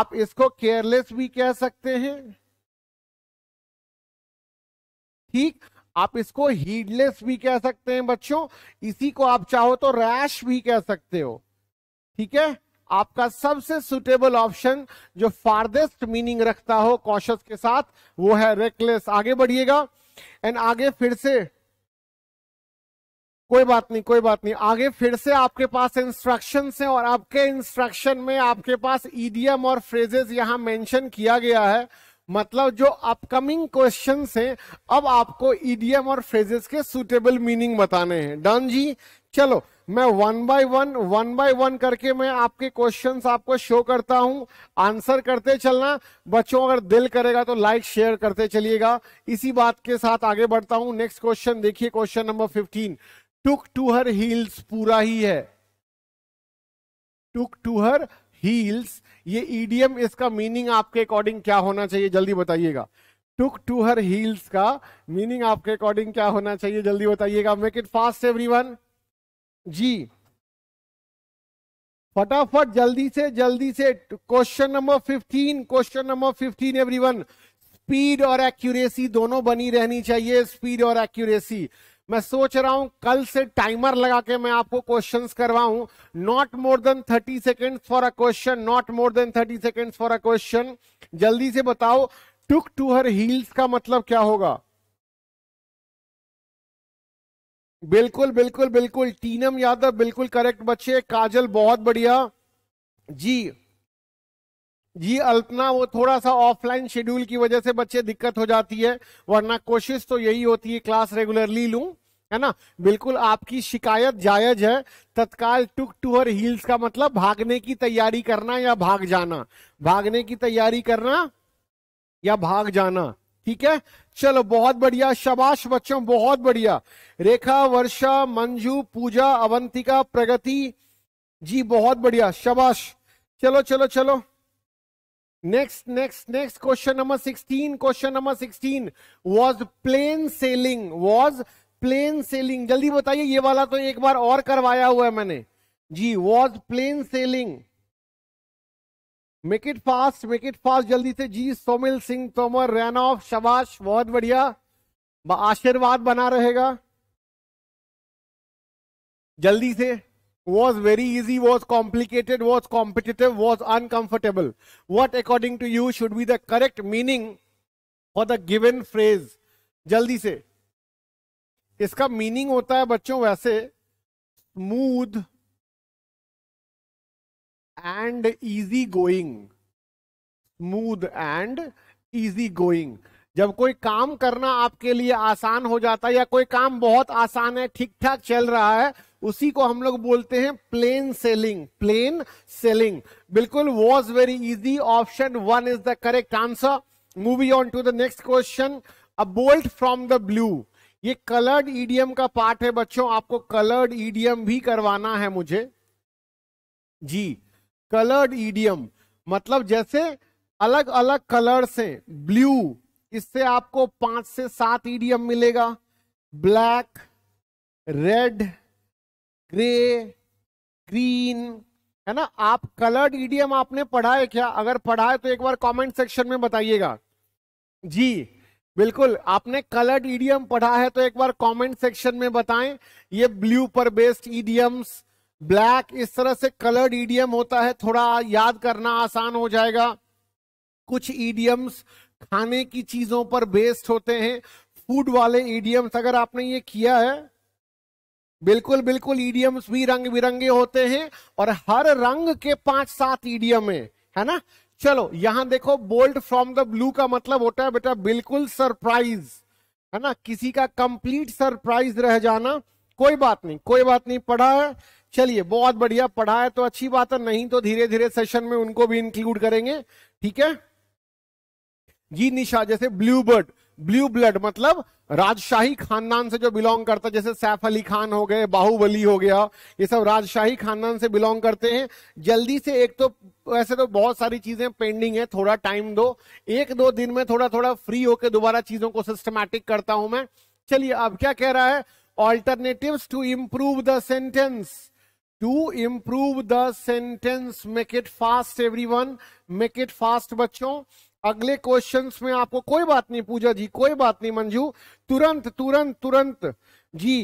आप इसको केयरलेस भी कह सकते हैं ठीक आप इसको हीडलेस भी कह सकते हैं बच्चों इसी को आप चाहो तो रैश भी कह सकते हो ठीक है आपका सबसे सुटेबल ऑप्शन जो फार्देस्ट मीनिंग रखता हो कॉशस के साथ वो है रेकलेस आगे बढ़िएगा एंड आगे फिर से कोई बात नहीं कोई बात नहीं आगे फिर से आपके पास इंस्ट्रक्शन है और आपके इंस्ट्रक्शन में आपके पास ईडीएम और फ्रेजेस यहां मेंशन किया गया है मतलब जो अपकमिंग क्वेश्चन हैं अब आपको ईडीएम और फ्रेजेस के सुटेबल मीनिंग बताने हैं डन जी चलो मैं one by one one by one करके मैं आपके क्वेश्चंस आपको शो करता हूं आंसर करते चलना बच्चों अगर दिल करेगा तो लाइक शेयर करते चलिएगा इसी बात के साथ आगे बढ़ता हूं नेक्स्ट क्वेश्चन देखिए question number fifteen took to her heels पूरा ही है टुक टू हर हील्स ये ईडीएम e इसका मीनिंग आपके अकॉर्डिंग क्या होना चाहिए जल्दी बताइएगा टुक टू हर हील्स का मीनिंग आपके अकॉर्डिंग क्या होना चाहिए जल्दी बताइएगा मेक इट फास्ट एवरीवन जी फटाफट जल्दी से जल्दी से question number fifteen question number fifteen everyone speed और एक्यूरेसी दोनों बनी रहनी चाहिए स्पीड और एक्यूरेसी मैं सोच रहा हूं कल से टाइमर लगा के मैं आपको क्वेश्चंस करवाऊं not more than thirty second for a question not more than thirty second for a question जल्दी से बताओ टुक टू हर हील्स का मतलब क्या होगा बिल्कुल बिल्कुल बिल्कुल टीनम यादव बिल्कुल करेक्ट बच्चे काजल बहुत बढ़िया जी जी अल्पना वो थोड़ा सा ऑफलाइन शेड्यूल की वजह से बच्चे दिक्कत हो जाती है वरना कोशिश तो यही होती है क्लास रेगुलरली लू है ना बिल्कुल आपकी शिकायत जायज है तत्काल टुक टूहर हील्स का मतलब भागने की तैयारी करना या भाग जाना भागने की तैयारी करना या भाग जाना ठीक है चलो बहुत बढ़िया शबाश बच्चों बहुत बढ़िया रेखा वर्षा मंजू पूजा अवंतिका प्रगति जी बहुत बढ़िया शबाश चलो चलो चलो next next next question number sixteen question number sixteen was plain sailing was plain sailing जल्दी बताइए ये वाला तो एक बार और करवाया हुआ है मैंने जी was plain sailing make it fast make it fast जल्दी से जी सोमिल सिंह तोमर रैन ऑफ शबाश बहुत बढ़िया आशीर्वाद बना रहेगा जल्दी से was very easy, was complicated, was competitive, was uncomfortable. What, according to you, should be the correct meaning for the given phrase? जल्दी से इसका meaning होता है बच्चों वैसे smooth and easy going. Smooth and easy going जब कोई काम करना आपके लिए आसान हो जाता है या कोई काम बहुत आसान है ठीक ठाक चल रहा है उसी को हम लोग बोलते हैं प्लेन सेलिंग प्लेन सेलिंग बिल्कुल was very easy option one is the correct answer moving on to the next question a bolt from the blue ये कलर्ड ईडीएम का पार्ट है बच्चों आपको कलर्ड ईडीएम भी करवाना है मुझे जी कलर्ड ईडीएम मतलब जैसे अलग अलग कलर्स हैं ब्लू इससे आपको पांच से सात ईडीएम मिलेगा ब्लैक रेड ग्रे ग्रीन है ना आप कलर्ड ईडीएम आपने पढ़ा है क्या अगर पढ़ा है तो एक बार कमेंट सेक्शन में बताइएगा जी बिल्कुल आपने कलर्ड ईडीएम पढ़ा है तो एक बार कमेंट सेक्शन में बताएं ये ब्लू पर बेस्ड ईडीएम्स ब्लैक इस तरह से कलर्ड ईडीएम होता है थोड़ा याद करना आसान हो जाएगा कुछ ईडीएम्स खाने की चीजों पर बेस्ड होते हैं फूड वाले ईडियम्स अगर आपने ये किया है बिल्कुल बिल्कुल ईडियम्स भी रंग बिरंगे होते हैं और हर रंग के पांच सात ईडियम है है ना चलो यहां देखो बोल्ड फ्रॉम द ब्लू का मतलब होता है बेटा बिल्कुल सरप्राइज है ना किसी का कंप्लीट सरप्राइज रह जाना कोई बात नहीं कोई बात नहीं पढ़ा है चलिए बहुत बढ़िया पढ़ा है तो अच्छी बात है नहीं तो धीरे धीरे सेशन में उनको भी इंक्लूड करेंगे ठीक है जी निशा जैसे ब्लू बर्ड ब्लू ब्लड मतलब राजशाही खानदान से जो बिलोंग करता जैसे सैफ अली खान हो गए बाहुबली हो गया ये सब राजशाही खानदान से बिलोंग करते हैं जल्दी से एक तो वैसे तो बहुत सारी चीजें पेंडिंग है थोड़ा टाइम दो एक दो दिन में थोड़ा थोड़ा फ्री होकर दोबारा चीजों को सिस्टमैटिक करता हूं मैं चलिए अब क्या कह रहा है alternative to improve the sentence to improve the sentence make it fast every one make it fast बच्चों अगले क्वेश्चंस में आपको कोई बात नहीं पूजा जी कोई बात नहीं मंजू तुरंत तुरंत तुरंत जी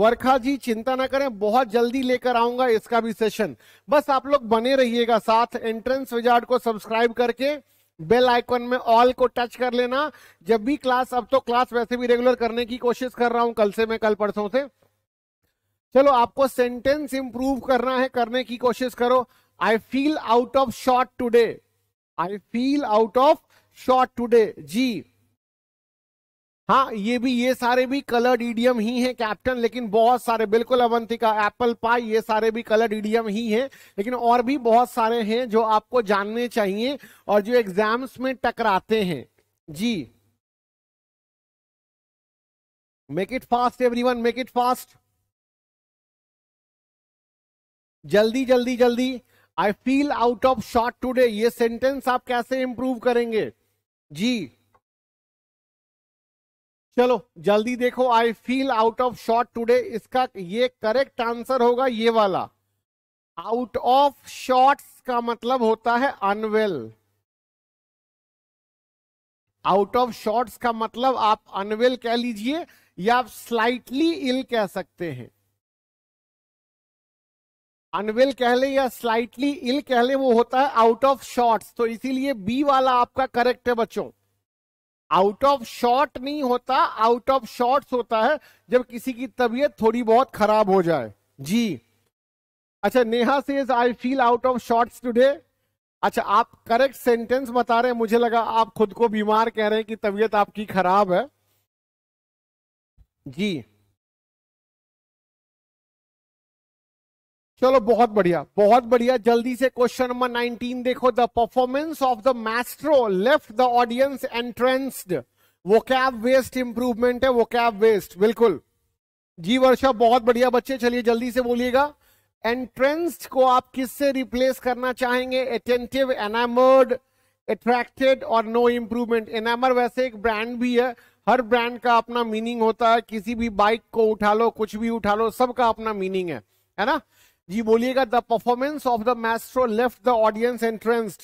वर्खा जी चिंता ना करें बहुत जल्दी लेकर आऊंगा इसका भी सेशन बस आप लोग बने रहिएगा साथ एंट्रेंस विजार्ड को सब्सक्राइब करके बेल आइकन में ऑल को टच कर लेना जब भी क्लास अब तो क्लास वैसे भी रेगुलर करने की कोशिश कर रहा हूं कल से मैं कल परसों से चलो आपको सेंटेंस इंप्रूव करना है करने की कोशिश करो I feel out of short today I feel out of short today जी हाँ ये भी ये सारे भी कलर्ड ईडियम ही हैं कैप्टन लेकिन बहुत सारे बिल्कुल अवंतिका एप्पल पाई ये सारे भी कलर्ड ईडियम ही हैं लेकिन और भी बहुत सारे हैं जो आपको जानने चाहिए और जो एग्जाम्स में टकराते हैं जी make it fast everyone make it fast जल्दी जल्दी जल्दी I feel out of short today ये सेंटेंस आप कैसे इंप्रूव करेंगे जी चलो जल्दी देखो I feel out of short today इसका ये करेक्ट आंसर होगा ये वाला आउट ऑफ शॉर्ट्स का मतलब होता है अनवेल आउट ऑफ शॉर्ट्स का मतलब आप अनवेल कह लीजिए या आप स्लाइटली इल कह सकते हैं अनवेल कह ले या स्लाइटली इल कह ले वो होता है आउट ऑफ शॉर्ट तो इसीलिए बी वाला आपका करेक्ट है बच्चों आउट ऑफ शॉर्ट नहीं होता आउट ऑफ शॉर्ट होता है जब किसी की तबीयत थोड़ी बहुत खराब हो जाए जी अच्छा नेहा से I feel out of short today अच्छा आप करेक्ट सेंटेंस बता रहे हैं मुझे लगा आप खुद को बीमार कह रहे हैं कि तबीयत आपकी खराब है जी चलो बहुत बढ़िया बहुत बढ़िया जल्दी से क्वेश्चन नंबर 19 देखो the performance of the maestro left the audience entranced वो क्या वेस्ट इंप्रूवमेंट है वो क्या वेस्ट बिल्कुल जी वर्षा बहुत बढ़िया बच्चे चलिए जल्दी से बोलिएगा एंट्रेंस को आप किससे रिप्लेस करना चाहेंगे अटेंटिव एनामर्ड एट्रैक्टेड और नो इम्प्रूवमेंट एनामर वैसे एक ब्रांड भी है हर ब्रांड का अपना मीनिंग होता है किसी भी बाइक को उठा लो कुछ भी उठा लो सबका अपना मीनिंग है है ना जी बोलिएगा the performance of the maestro left the audience entranced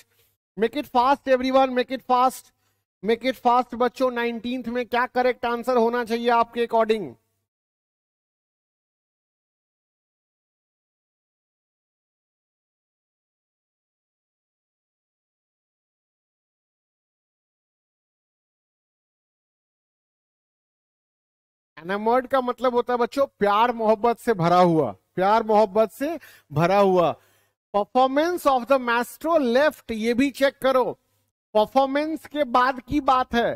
make it fast everyone make it fast make it fast बच्चों नाइनटीन में क्या करेक्ट आंसर होना चाहिए आपके अकॉर्डिंग एनामर्ड का मतलब होता है बच्चों प्यार मोहब्बत से भरा हुआ प्यार मोहब्बत से भरा हुआ performance of the maestro left ये भी चेक करो परफॉर्मेंस के बाद की बात है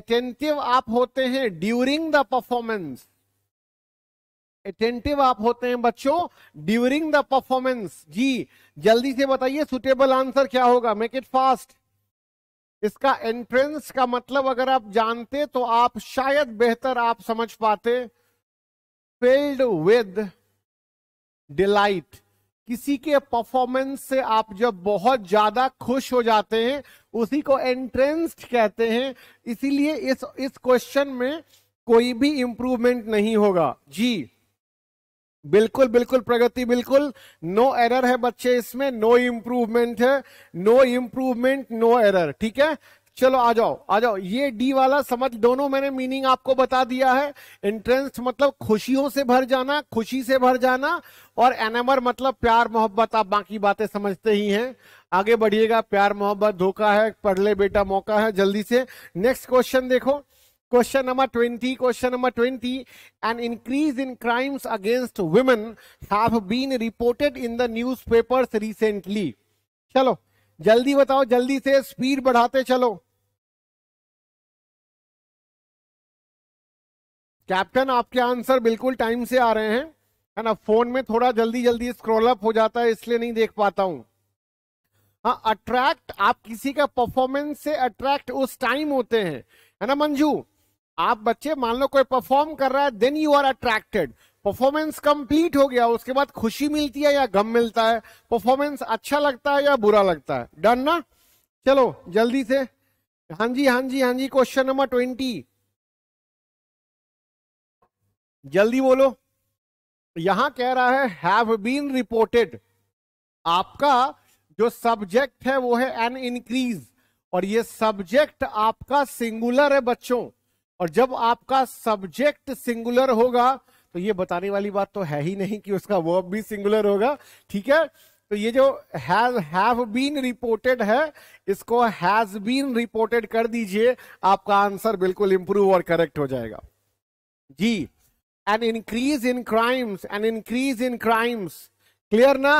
अटेंटिव आप होते हैं ड्यूरिंग द परफॉर्मेंस अटेंटिव आप होते हैं बच्चों ड्यूरिंग द परफॉर्मेंस जी जल्दी से बताइए सुटेबल आंसर क्या होगा मेक इट फास्ट इसका एंट्रेंस का मतलब अगर आप जानते तो आप शायद बेहतर आप समझ पाते फेल्ड विद डिलाइट किसी के परफॉर्मेंस से आप जब बहुत ज्यादा खुश हो जाते हैं उसी को एंट्रेंस्ड कहते हैं इसीलिए इस इस क्वेश्चन में कोई भी इंप्रूवमेंट नहीं होगा जी बिल्कुल बिल्कुल प्रगति बिल्कुल नो एरर है बच्चे इसमें नो इंप्रूवमेंट है नो इंप्रूवमेंट नो एरर ठीक है चलो आ जाओ आ जाओ ये डी वाला समझ दोनों मैंने मीनिंग आपको बता दिया है इंट्रेंस मतलब खुशियों से भर जाना खुशी से भर जाना और एनमर मतलब प्यार मोहब्बत आप बाकी बातें समझते ही हैं आगे बढ़िएगा प्यार मोहब्बत धोखा है पढ़ ले बेटा मौका है जल्दी से नेक्स्ट क्वेश्चन देखो question number twenty question number twenty an increase in crimes against women have been reported in the newspapers recently चलो जल्दी बताओ जल्दी से स्पीड बढ़ाते चलो कैप्टन आपके आंसर बिल्कुल टाइम से आ रहे हैं है ना फोन में थोड़ा जल्दी जल्दी स्क्रॉल अप हो जाता है इसलिए नहीं देख पाता हूं हाँ अट्रैक्ट आप किसी का परफॉर्मेंस से अट्रैक्ट उस टाइम होते हैं है ना मंजू आप बच्चे मान लो कोई परफॉर्म कर रहा है then you are attracted performance complete हो गया उसके बाद खुशी मिलती है या गम मिलता है परफॉर्मेंस अच्छा लगता है या बुरा लगता है डन ना चलो जल्दी से हाँ जी हाँ जी हाँ जी क्वेश्चन नंबर ट्वेंटी जल्दी बोलो यहां कह रहा है हैव बीन रिपोर्टेड आपका जो सब्जेक्ट है वो है एन इंक्रीज और ये सब्जेक्ट आपका सिंगुलर है बच्चों और जब आपका सब्जेक्ट सिंगुलर होगा तो ये बताने वाली बात तो है ही नहीं कि उसका वर्ब भी सिंगुलर होगा ठीक है तो ये जो हैज हैव बीन रिपोर्टेड है इसको हैज बीन रिपोर्टेड कर दीजिए आपका आंसर बिल्कुल इंप्रूव और करेक्ट हो जाएगा जी an increase in crimes an increase in crimes clear ना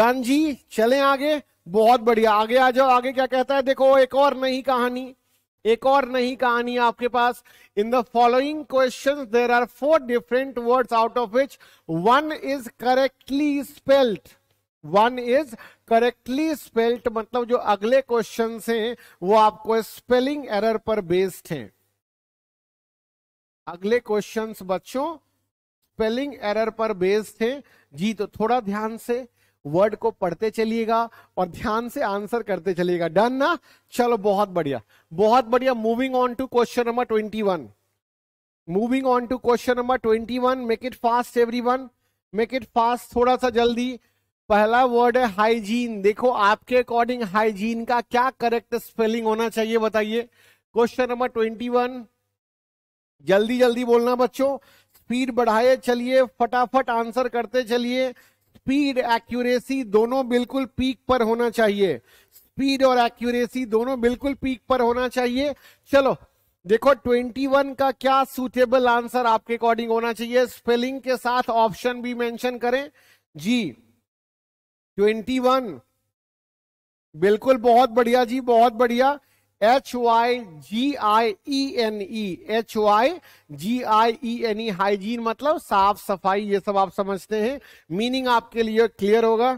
डन जी चले आगे बहुत बढ़िया आगे आ जाओ आगे क्या कहता है देखो एक और नई कहानी एक और नई कहानी आपके पास in the following question there are four different word out of which one is correctly spelt one is correctly spelt मतलब जो अगले क्वेश्चन हैं वो आपको स्पेलिंग एरर पर बेस्ड हैं अगले क्वेश्चन बच्चों स्पेलिंग एरर पर बेस्ड थे जी तो थोड़ा ध्यान से वर्ड को पढ़ते चलिएगा और ध्यान से आंसर करते चलिएगा डन ना चलो बहुत बढ़िया बहुत बढ़िया moving on to question number twenty one moving on to question number twenty one make it fast every one make it fast थोड़ा सा जल्दी पहला वर्ड है हाइजीन देखो आपके अकॉर्डिंग हाइजीन का क्या करेक्ट स्पेलिंग होना चाहिए बताइए क्वेश्चन नंबर ट्वेंटी वन जल्दी जल्दी बोलना बच्चों स्पीड बढ़ाए चलिए फटाफट आंसर करते चलिए स्पीड एक्यूरेसी दोनों बिल्कुल पीक पर होना चाहिए स्पीड और एक्यूरेसी दोनों बिल्कुल पीक पर होना चाहिए चलो देखो 21 का क्या सुटेबल आंसर आपके अकॉर्डिंग होना चाहिए स्पेलिंग के साथ ऑप्शन भी मेंशन करें जी 21 बिल्कुल बहुत बढ़िया जी बहुत बढ़िया H Y G I E N E H Y G I E N E hygiene मतलब साफ सफाई ये सब आप समझते हैं मीनिंग आपके लिए क्लियर होगा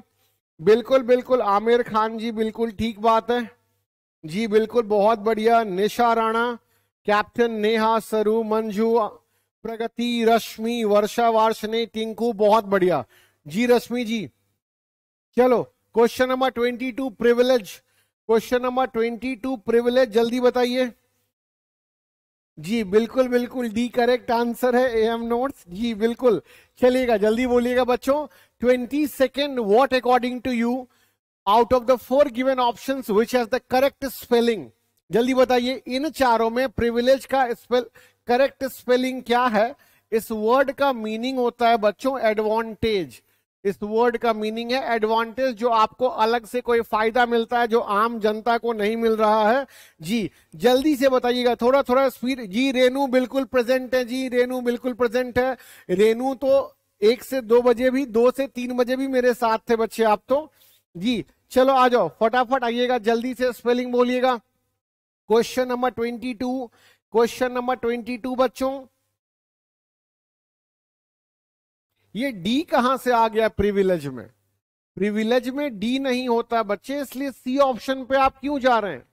बिल्कुल बिल्कुल आमिर खान जी बिल्कुल ठीक बात है जी बिल्कुल बहुत बढ़िया निशा राणा कैप्टन नेहा सरू मंजू प्रगति रश्मि वर्षा वार्षने टिंकू बहुत बढ़िया जी रश्मि जी चलो question number twenty two privilege question number twenty two privilege जल्दी बताइए जी बिल्कुल बिल्कुल डी करेक्ट आंसर है ए एम नोट्स जी बिल्कुल चलिएगा जल्दी बोलिएगा बच्चों twenty second what according to you out of the four given option which has the correct spelling जल्दी बताइए इन चारों में प्रिविलेज का स्पेल करेक्ट स्पेलिंग क्या है इस वर्ड का मीनिंग होता है बच्चों एडवांटेज इस वर्ड का मीनिंग है एडवांटेज जो आपको अलग से कोई फायदा मिलता है जो आम जनता को नहीं मिल रहा है जी जल्दी से बताइएगा थोड़ा थोड़ा स्पीड जी रेनू बिल्कुल प्रेजेंट है जी रेनू बिल्कुल प्रेजेंट है रेनू तो एक से दो बजे भी दो से तीन बजे भी मेरे साथ थे बच्चे आप तो जी चलो आ जाओ फटाफट आइएगा जल्दी से स्पेलिंग बोलिएगा question number twenty two question number twenty two बच्चों ये डी कहां से आ गया प्रिविलेज में प्रिविलेज में डी नहीं होता बच्चे इसलिए सी ऑप्शन पे आप क्यों जा रहे हैं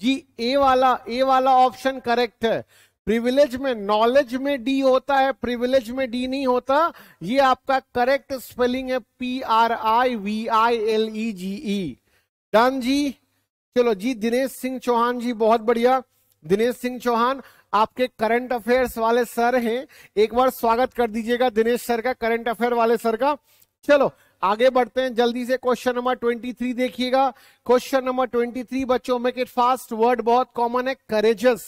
जी ए वाला ए वाला ऑप्शन करेक्ट है प्रिविलेज में नॉलेज में डी होता है प्रिविलेज में डी नहीं होता ये आपका करेक्ट स्पेलिंग है P R I V I L E G E done जी चलो जी दिनेश सिंह चौहान जी बहुत बढ़िया दिनेश सिंह चौहान आपके करंट अफेयर्स वाले सर हैं एक बार स्वागत कर दीजिएगा दिनेश सर का करंट अफेयर वाले सर का चलो आगे बढ़ते हैं जल्दी से क्वेश्चन नंबर 23 देखिएगा क्वेश्चन नंबर 23 बच्चों में इट फास्ट वर्ड बहुत कॉमन है करेजस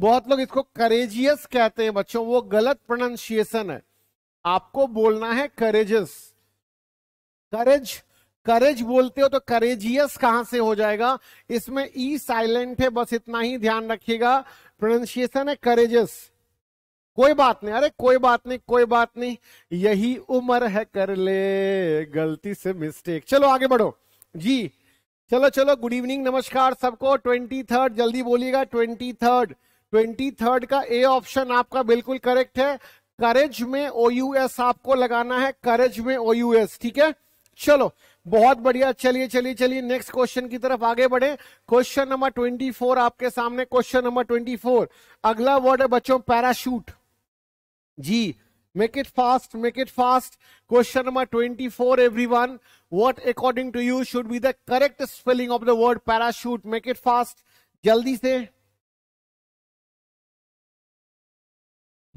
बहुत लोग इसको करेजियस कहते हैं बच्चों वो गलत प्रोनाउंसिएशन है आपको बोलना है करेजस करेज करेज बोलते हो तो करेजियस कहां से हो जाएगा इसमें ई e साइलेंट है बस इतना ही ध्यान रखिएगा प्रोनाउंसिएशन है करेजस कोई बात नहीं अरे कोई बात नहीं कोई बात नहीं यही उम्र है कर ले गलती से मिस्टेक चलो आगे बढ़ो जी चलो चलो गुड इवनिंग नमस्कार सबको ट्वेंटी थर्ड जल्दी बोलिएगा ट्वेंटी थर्ड ट्वेंटी थर्ड का ए ऑप्शन आपका बिल्कुल करेक्ट है करेज में ओ आपको लगाना है करेज में ओ ठीक है चलो बहुत बढ़िया चलिए चलिए चलिए नेक्स्ट क्वेश्चन की तरफ आगे बढ़े क्वेश्चन नंबर ट्वेंटी फोर आपके सामने क्वेश्चन नंबर ट्वेंटी फोर अगला वर्ड है बच्चों पैराशूट जी make it fast make it fast question number twenty four everyone what according to you should be the correct spelling of the word parachute make it fast जल्दी से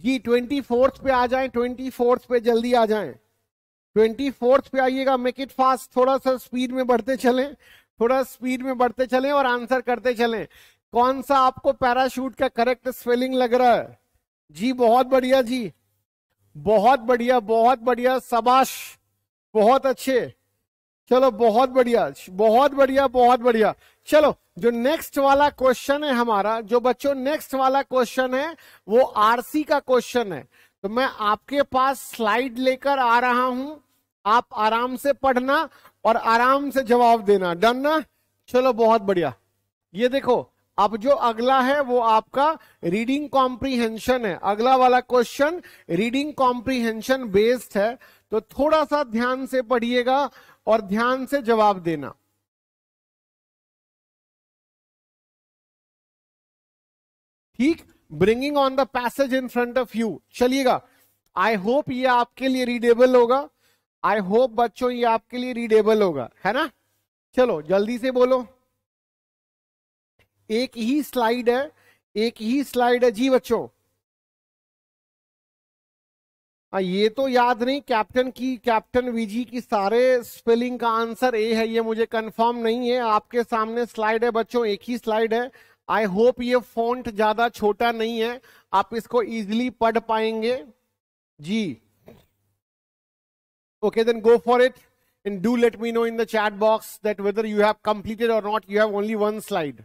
जी ट्वेंटी फोर्थ पे आ जाए ट्वेंटी फोर्थ पे जल्दी आ जाए ट्वेंटी फोर्थ पे आइएगा मेक इट फास्ट थोड़ा सा स्पीड में बढ़ते चलें थोड़ा स्पीड में बढ़ते चलें और आंसर करते चलें कौन सा आपको पैराशूट का करेक्ट स्पेलिंग लग रहा है जी बहुत बढ़िया जी बहुत बढ़िया बहुत बढ़िया शबाश बहुत अच्छे चलो बहुत बढ़िया बहुत बढ़िया बहुत बढ़िया चलो जो नेक्स्ट वाला क्वेश्चन है हमारा जो बच्चों नेक्स्ट वाला क्वेश्चन है वो आरसी का क्वेश्चन है तो मैं आपके पास स्लाइड लेकर आ रहा हूं आप आराम से पढ़ना और आराम से जवाब देना डन ना चलो बहुत बढ़िया ये देखो अब जो अगला है वो आपका रीडिंग कॉम्प्रीहेंशन है अगला वाला क्वेश्चन रीडिंग कॉम्प्रीहेंशन बेस्ड है तो थोड़ा सा ध्यान से पढ़िएगा और ध्यान से जवाब देना ठीक bringing on the passage in front of you चलिएगा आई होप ये आपके लिए रीडेबल होगा आई होप बच्चों ये आपके लिए रीडेबल होगा है ना चलो जल्दी से बोलो एक ही स्लाइड है एक ही स्लाइड है जी बच्चों आ, हाँ, ये तो याद नहीं कैप्टन की कैप्टन वीजी की सारे स्पेलिंग का आंसर ए है ये मुझे कंफर्म नहीं है आपके सामने स्लाइड है बच्चों एक ही स्लाइड है आई होप ये फ़ॉन्ट ज्यादा छोटा नहीं है आप इसको इजिली पढ़ पाएंगे जी okay then go for it and do let me know in the chat box that whether you have completed or not you have only one slide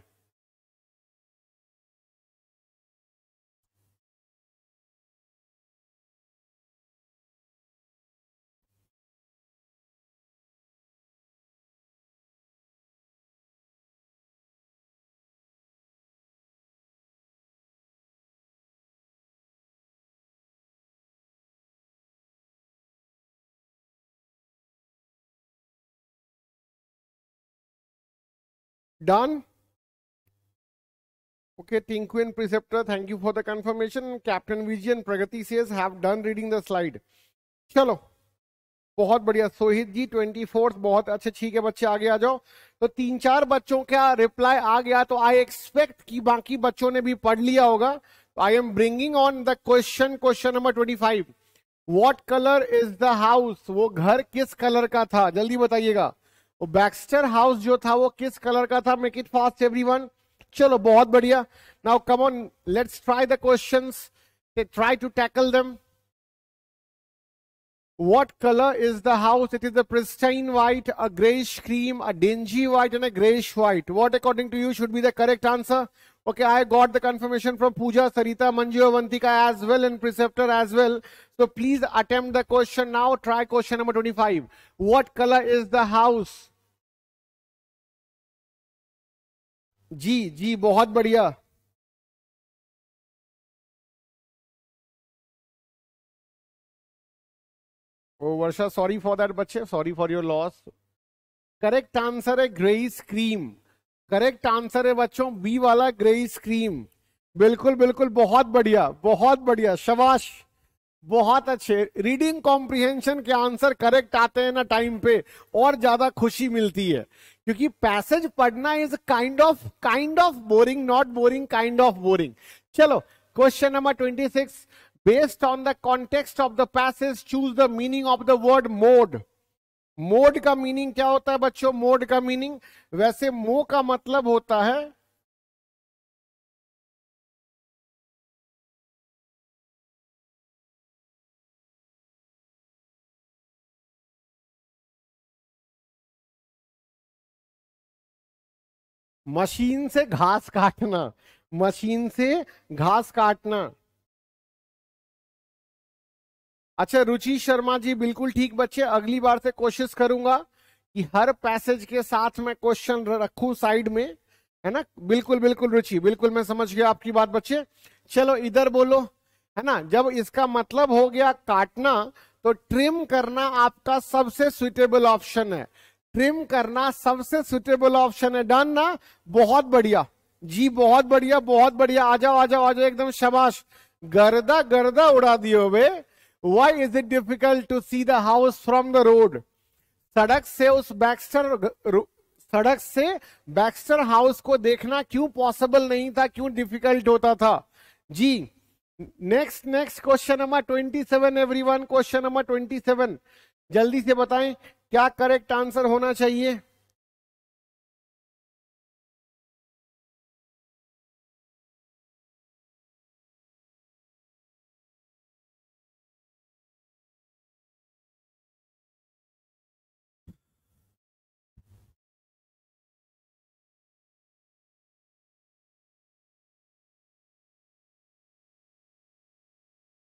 Done. Okay, Tinku and Preceptor, thank you for the confirmation. Captain Vijay and Pragati says, have done reading the slide. चलो बहुत बढ़िया सोहित जी ट्वेंटी फोर्थ बहुत अच्छे ठीक है बच्चे आगे आ जाओ तो तीन चार बच्चों का रिप्लाई आ गया तो आई एक्सपेक्ट कि बाकी बच्चों ने भी पढ़ लिया होगा तो I am bringing on the question question number twenty five what colour is the house वो घर किस कलर का था जल्दी बताइएगा बैक्स्टर हाउस जो था वो किस कलर का था make it fast every everyone चलो बहुत बढ़िया now come on let's try the question try to tackle them what colour is the house it is a pristine white a greyish cream a dainty white and a greyish white what according to you should be the correct answer okay I got the confirmation from Pooja Sarita Manju का as well and preceptor as well so please attempt question now try question number twenty five what colour is the house जी जी बहुत बढ़िया ओ वर्षा सॉरी फॉर दैट बच्चे sorry for your loss correct answer है ग्रेई स्क्रीम करेक्ट आंसर है बच्चों बी वाला ग्रेई स्क्रीम बिल्कुल बिल्कुल बहुत बढ़िया बहुत बढ़िया शबाश बहुत अच्छे रीडिंग कॉम्प्रिहेंशन के आंसर करेक्ट आते हैं ना टाइम पे और ज्यादा खुशी मिलती है क्योंकि पैसेज पढ़ना is kind of kind of boring not boring kind of boring चलो question number twenty six based on the context of the passage choose the meaning of the word mode mode का मीनिंग क्या होता है बच्चों मोड का मीनिंग वैसे मो का मतलब होता है मशीन से घास काटना मशीन से घास काटना अच्छा रुचि शर्मा जी बिल्कुल ठीक बच्चे अगली बार से कोशिश करूंगा कि हर पैसेज के साथ मैं क्वेश्चन रखू साइड में है ना बिल्कुल बिल्कुल रुचि बिल्कुल मैं समझ गया आपकी बात बच्चे चलो इधर बोलो है ना जब इसका मतलब हो गया काटना तो ट्रिम करना आपका सबसे सुइटेबल ऑप्शन है ट्रिम करना सबसे सुटेबल ऑप्शन है डन ना बहुत बढ़िया जी बहुत बढ़िया बहुत बढ़िया आ जाओ आ जाओ आ जाओ एकदम शबाश गर्दा गर्दा उड़ा दिए way why is it difficult to see the house from the road सड़क से उस बैक्स्टर सड़क से बैक्स्टर हाउस को देखना क्यों पॉसिबल नहीं था क्यों डिफिकल्ट होता था जी next next question number twenty seven every one question number twenty seven जल्दी से बताएं क्या करेक्ट आंसर होना चाहिए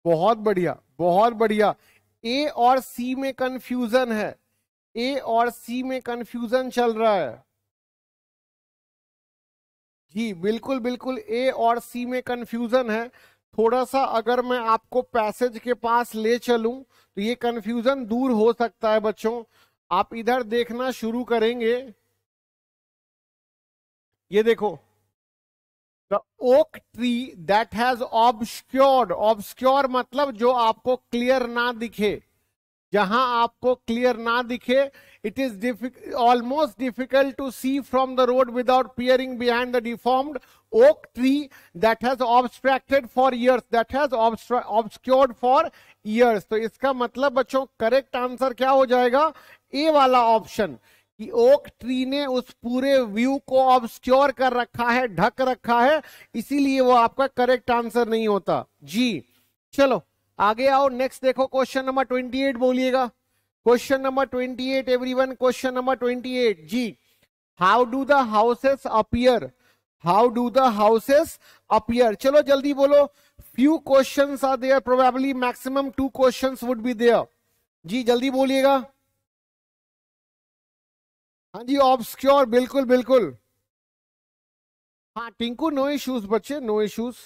बहुत बढ़िया बहुत बढ़िया ए और सी में कंफ्यूजन है ए और सी में कंफ्यूजन चल रहा है जी बिल्कुल बिल्कुल ए और सी में कंफ्यूजन है थोड़ा सा अगर मैं आपको पैसेज के पास ले चलूं तो ये कंफ्यूजन दूर हो सकता है बच्चों आप इधर देखना शुरू करेंगे ये देखो the oak tree that has obscured obscure मतलब जो आपको क्लियर ना दिखे जहां आपको क्लियर ना दिखे it is almost difficult to see from the road without peering behind the deformed oak tree that has obstructed for years that has obscured for years तो इसका मतलब बच्चों करेक्ट आंसर क्या हो जाएगा ए वाला ऑप्शन कि ओक ट्री ने उस पूरे व्यू को ऑब्सक्योर कर रखा है ढक रखा है इसीलिए वो आपका करेक्ट आंसर नहीं होता जी चलो आगे आओ नेक्स्ट देखो क्वेश्चन नंबर ट्वेंटी एट बोलिएगा question number twenty eight every one question number twenty eight जी how do the houses appear how do the houses appear चलो जल्दी बोलो few question are there probably maximum two question would be there जी जल्दी बोलिएगा हाँ जी ऑब्सक्योर बिल्कुल बिल्कुल हाँ टिंकू नो इश्यूज बच्चे नो इश्यूज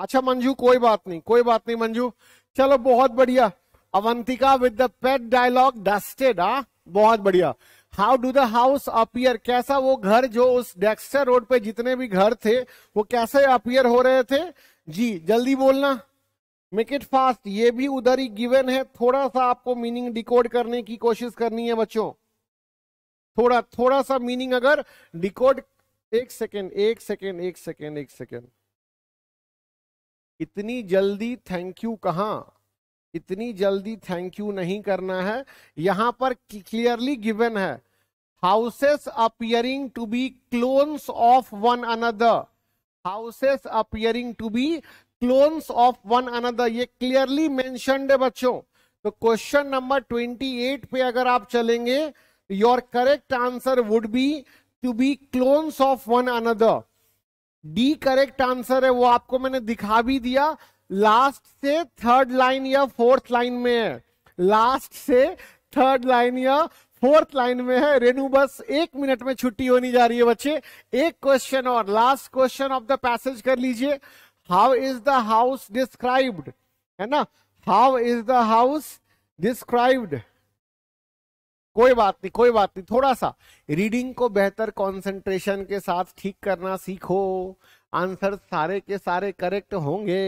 अच्छा मंजू कोई बात नहीं कोई बात नहीं मंजू चलो बहुत बढ़िया Avantika with the pet dialogue dusted हा बहुत बढ़िया how do the house appear कैसा वो घर जो उस डेक्स्टर रोड पे जितने भी घर थे वो कैसे अपियर हो रहे थे जी जल्दी बोलना मेक इट फास्ट ये भी उधर ही गिवन है थोड़ा सा आपको मीनिंग डिकोड करने की कोशिश करनी है बच्चों थोड़ा थोड़ा सा मीनिंग अगर डिकोड एक सेकेंड एक सेकेंड एक सेकेंड एक सेकेंड इतनी जल्दी थैंक यू कहा इतनी जल्दी थैंक यू नहीं करना है यहां पर क्लियरली गिवन है houses appearing to be clones of one another houses appearing to be clones of one another ये क्लियरली मैंशनड है बच्चों तो क्वेश्चन नंबर ट्वेंटी एट पे अगर आप चलेंगे your correct answer would be to be clones of one another D correct answer है वो आपको मैंने दिखा भी दिया लास्ट से थर्ड लाइन या फोर्थ लाइन में है लास्ट से थर्ड लाइन या फोर्थ लाइन में है रेनू बस एक मिनट में छुट्टी होनी जा रही है बच्चे एक क्वेश्चन और last question of the passage कर लीजिए how is the house described है ना how is the house described कोई बात नहीं कोई बात नहीं थोड़ा सा रीडिंग को बेहतर कंसंट्रेशन के साथ ठीक करना सीखो आंसर सारे के सारे करेक्ट होंगे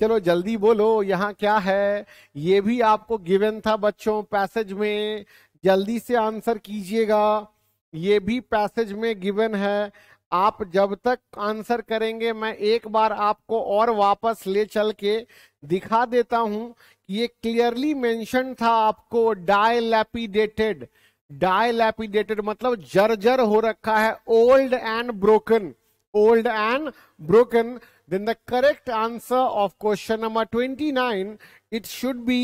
चलो जल्दी बोलो यहाँ क्या है ये भी आपको गिवन था बच्चों पैसेज में जल्दी से आंसर कीजिएगा ये भी पैसेज में गिवन है आप जब तक आंसर करेंगे मैं एक बार आपको और वापस ले चल के दिखा देता हूं ये क्लियरली मेंशन था आपको डायलैपिडेटेड डायलैपिडेटेड मतलब जर्जर हो रखा है old and broken old and broken then the correct answer of question number twenty nine it should be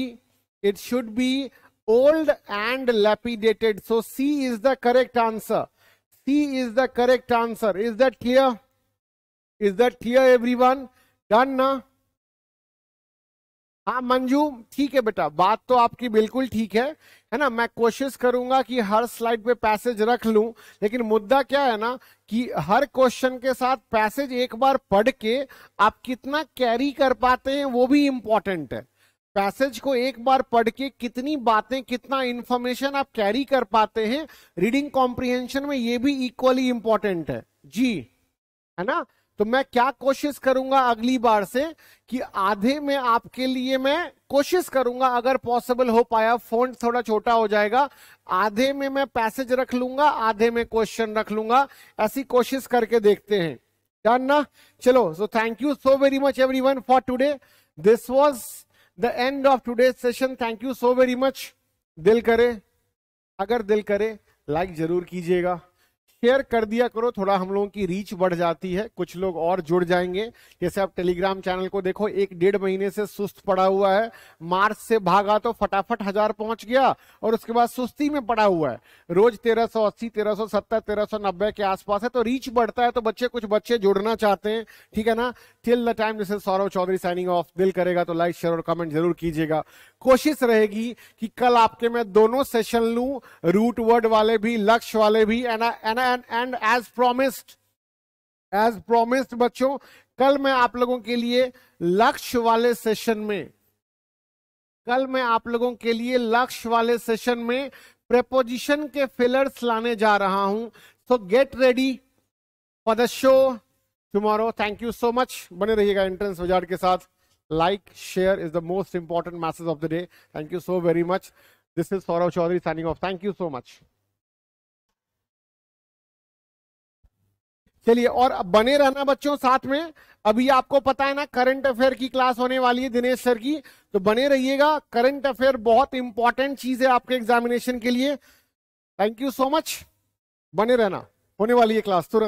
it should be old and dilapidated so C is the correct answer C is the correct answer is that clear is that clear one done ना हाँ मंजू ठीक है बेटा बात तो आपकी बिल्कुल ठीक है है ना मैं कोशिश करूंगा कि हर स्लाइड पे पैसेज रख लूं लेकिन मुद्दा क्या है ना कि हर क्वेश्चन के साथ पैसेज एक बार पढ़ के आप कितना कैरी कर पाते हैं वो भी इम्पोर्टेंट है पैसेज को एक बार पढ़ के कितनी बातें कितना इंफॉर्मेशन आप कैरी कर पाते हैं रीडिंग कॉम्प्रिहेंशन में ये भी इक्वली इंपॉर्टेंट है जी है ना तो मैं क्या कोशिश करूंगा अगली बार से कि आधे में आपके लिए मैं कोशिश करूंगा अगर पॉसिबल हो पाया फोन थोड़ा छोटा हो जाएगा आधे में मैं पैसेज रख लूंगा आधे में क्वेश्चन रख लूंगा ऐसी कोशिश करके देखते हैं डन ना चलो so thank you so very much everyone for today this was the end of today session thank you so very much दिल करे अगर दिल करे लाइक जरूर कीजिएगा शेयर कर दिया करो थोड़ा हम लोगों की रीच बढ़ जाती है कुछ लोग और जुड़ जाएंगे जैसे आप टेलीग्राम चैनल को देखो एक डेढ़ महीने से सुस्त पड़ा हुआ है मार्च से भागा तो फटाफट हजार पहुंच गया और उसके बाद सुस्ती में पड़ा हुआ है रोज तेरह सौ अस्सी तेरह सौ सत्तर तेरह सौ नब्बे के आसपास है तो रीच बढ़ता है तो बच्चे कुछ बच्चे जुड़ना चाहते हैं ठीक है ना टिल द टाइम जैसे सौरभ चौधरी साइनिंग ऑफ दिल करेगा तो लाइक शेयर और कमेंट जरूर कीजिएगा कोशिश रहेगी कि कल आपके मैं दोनों सेशन लू रूट वर्ड वाले भी लक्ष्य वाले भी एना एना and and as promised as promised बच्चों कल मैं आप लोगों के लिए लक्ष्य वाले सेशन में कल मैं आप लोगों के लिए लक्ष्य वाले सेशन में प्रेपोजिशन के फिलर्स लाने जा रहा हूं so get ready for the show tomorrow thank you so much बने रहिएगा एंट्रेंस बाजार के साथ like share is the most important message of the day thank you so very much this is Saurav Chaudhary signing off thank you so much चलिए और अब बने रहना बच्चों साथ में अभी आपको पता है ना करंट अफेयर की क्लास होने वाली है दिनेश सर की तो बने रहिएगा करंट अफेयर बहुत इंपॉर्टेंट चीज है आपके एग्जामिनेशन के लिए थैंक यू सो मच बने रहना होने वाली है क्लास तुरंत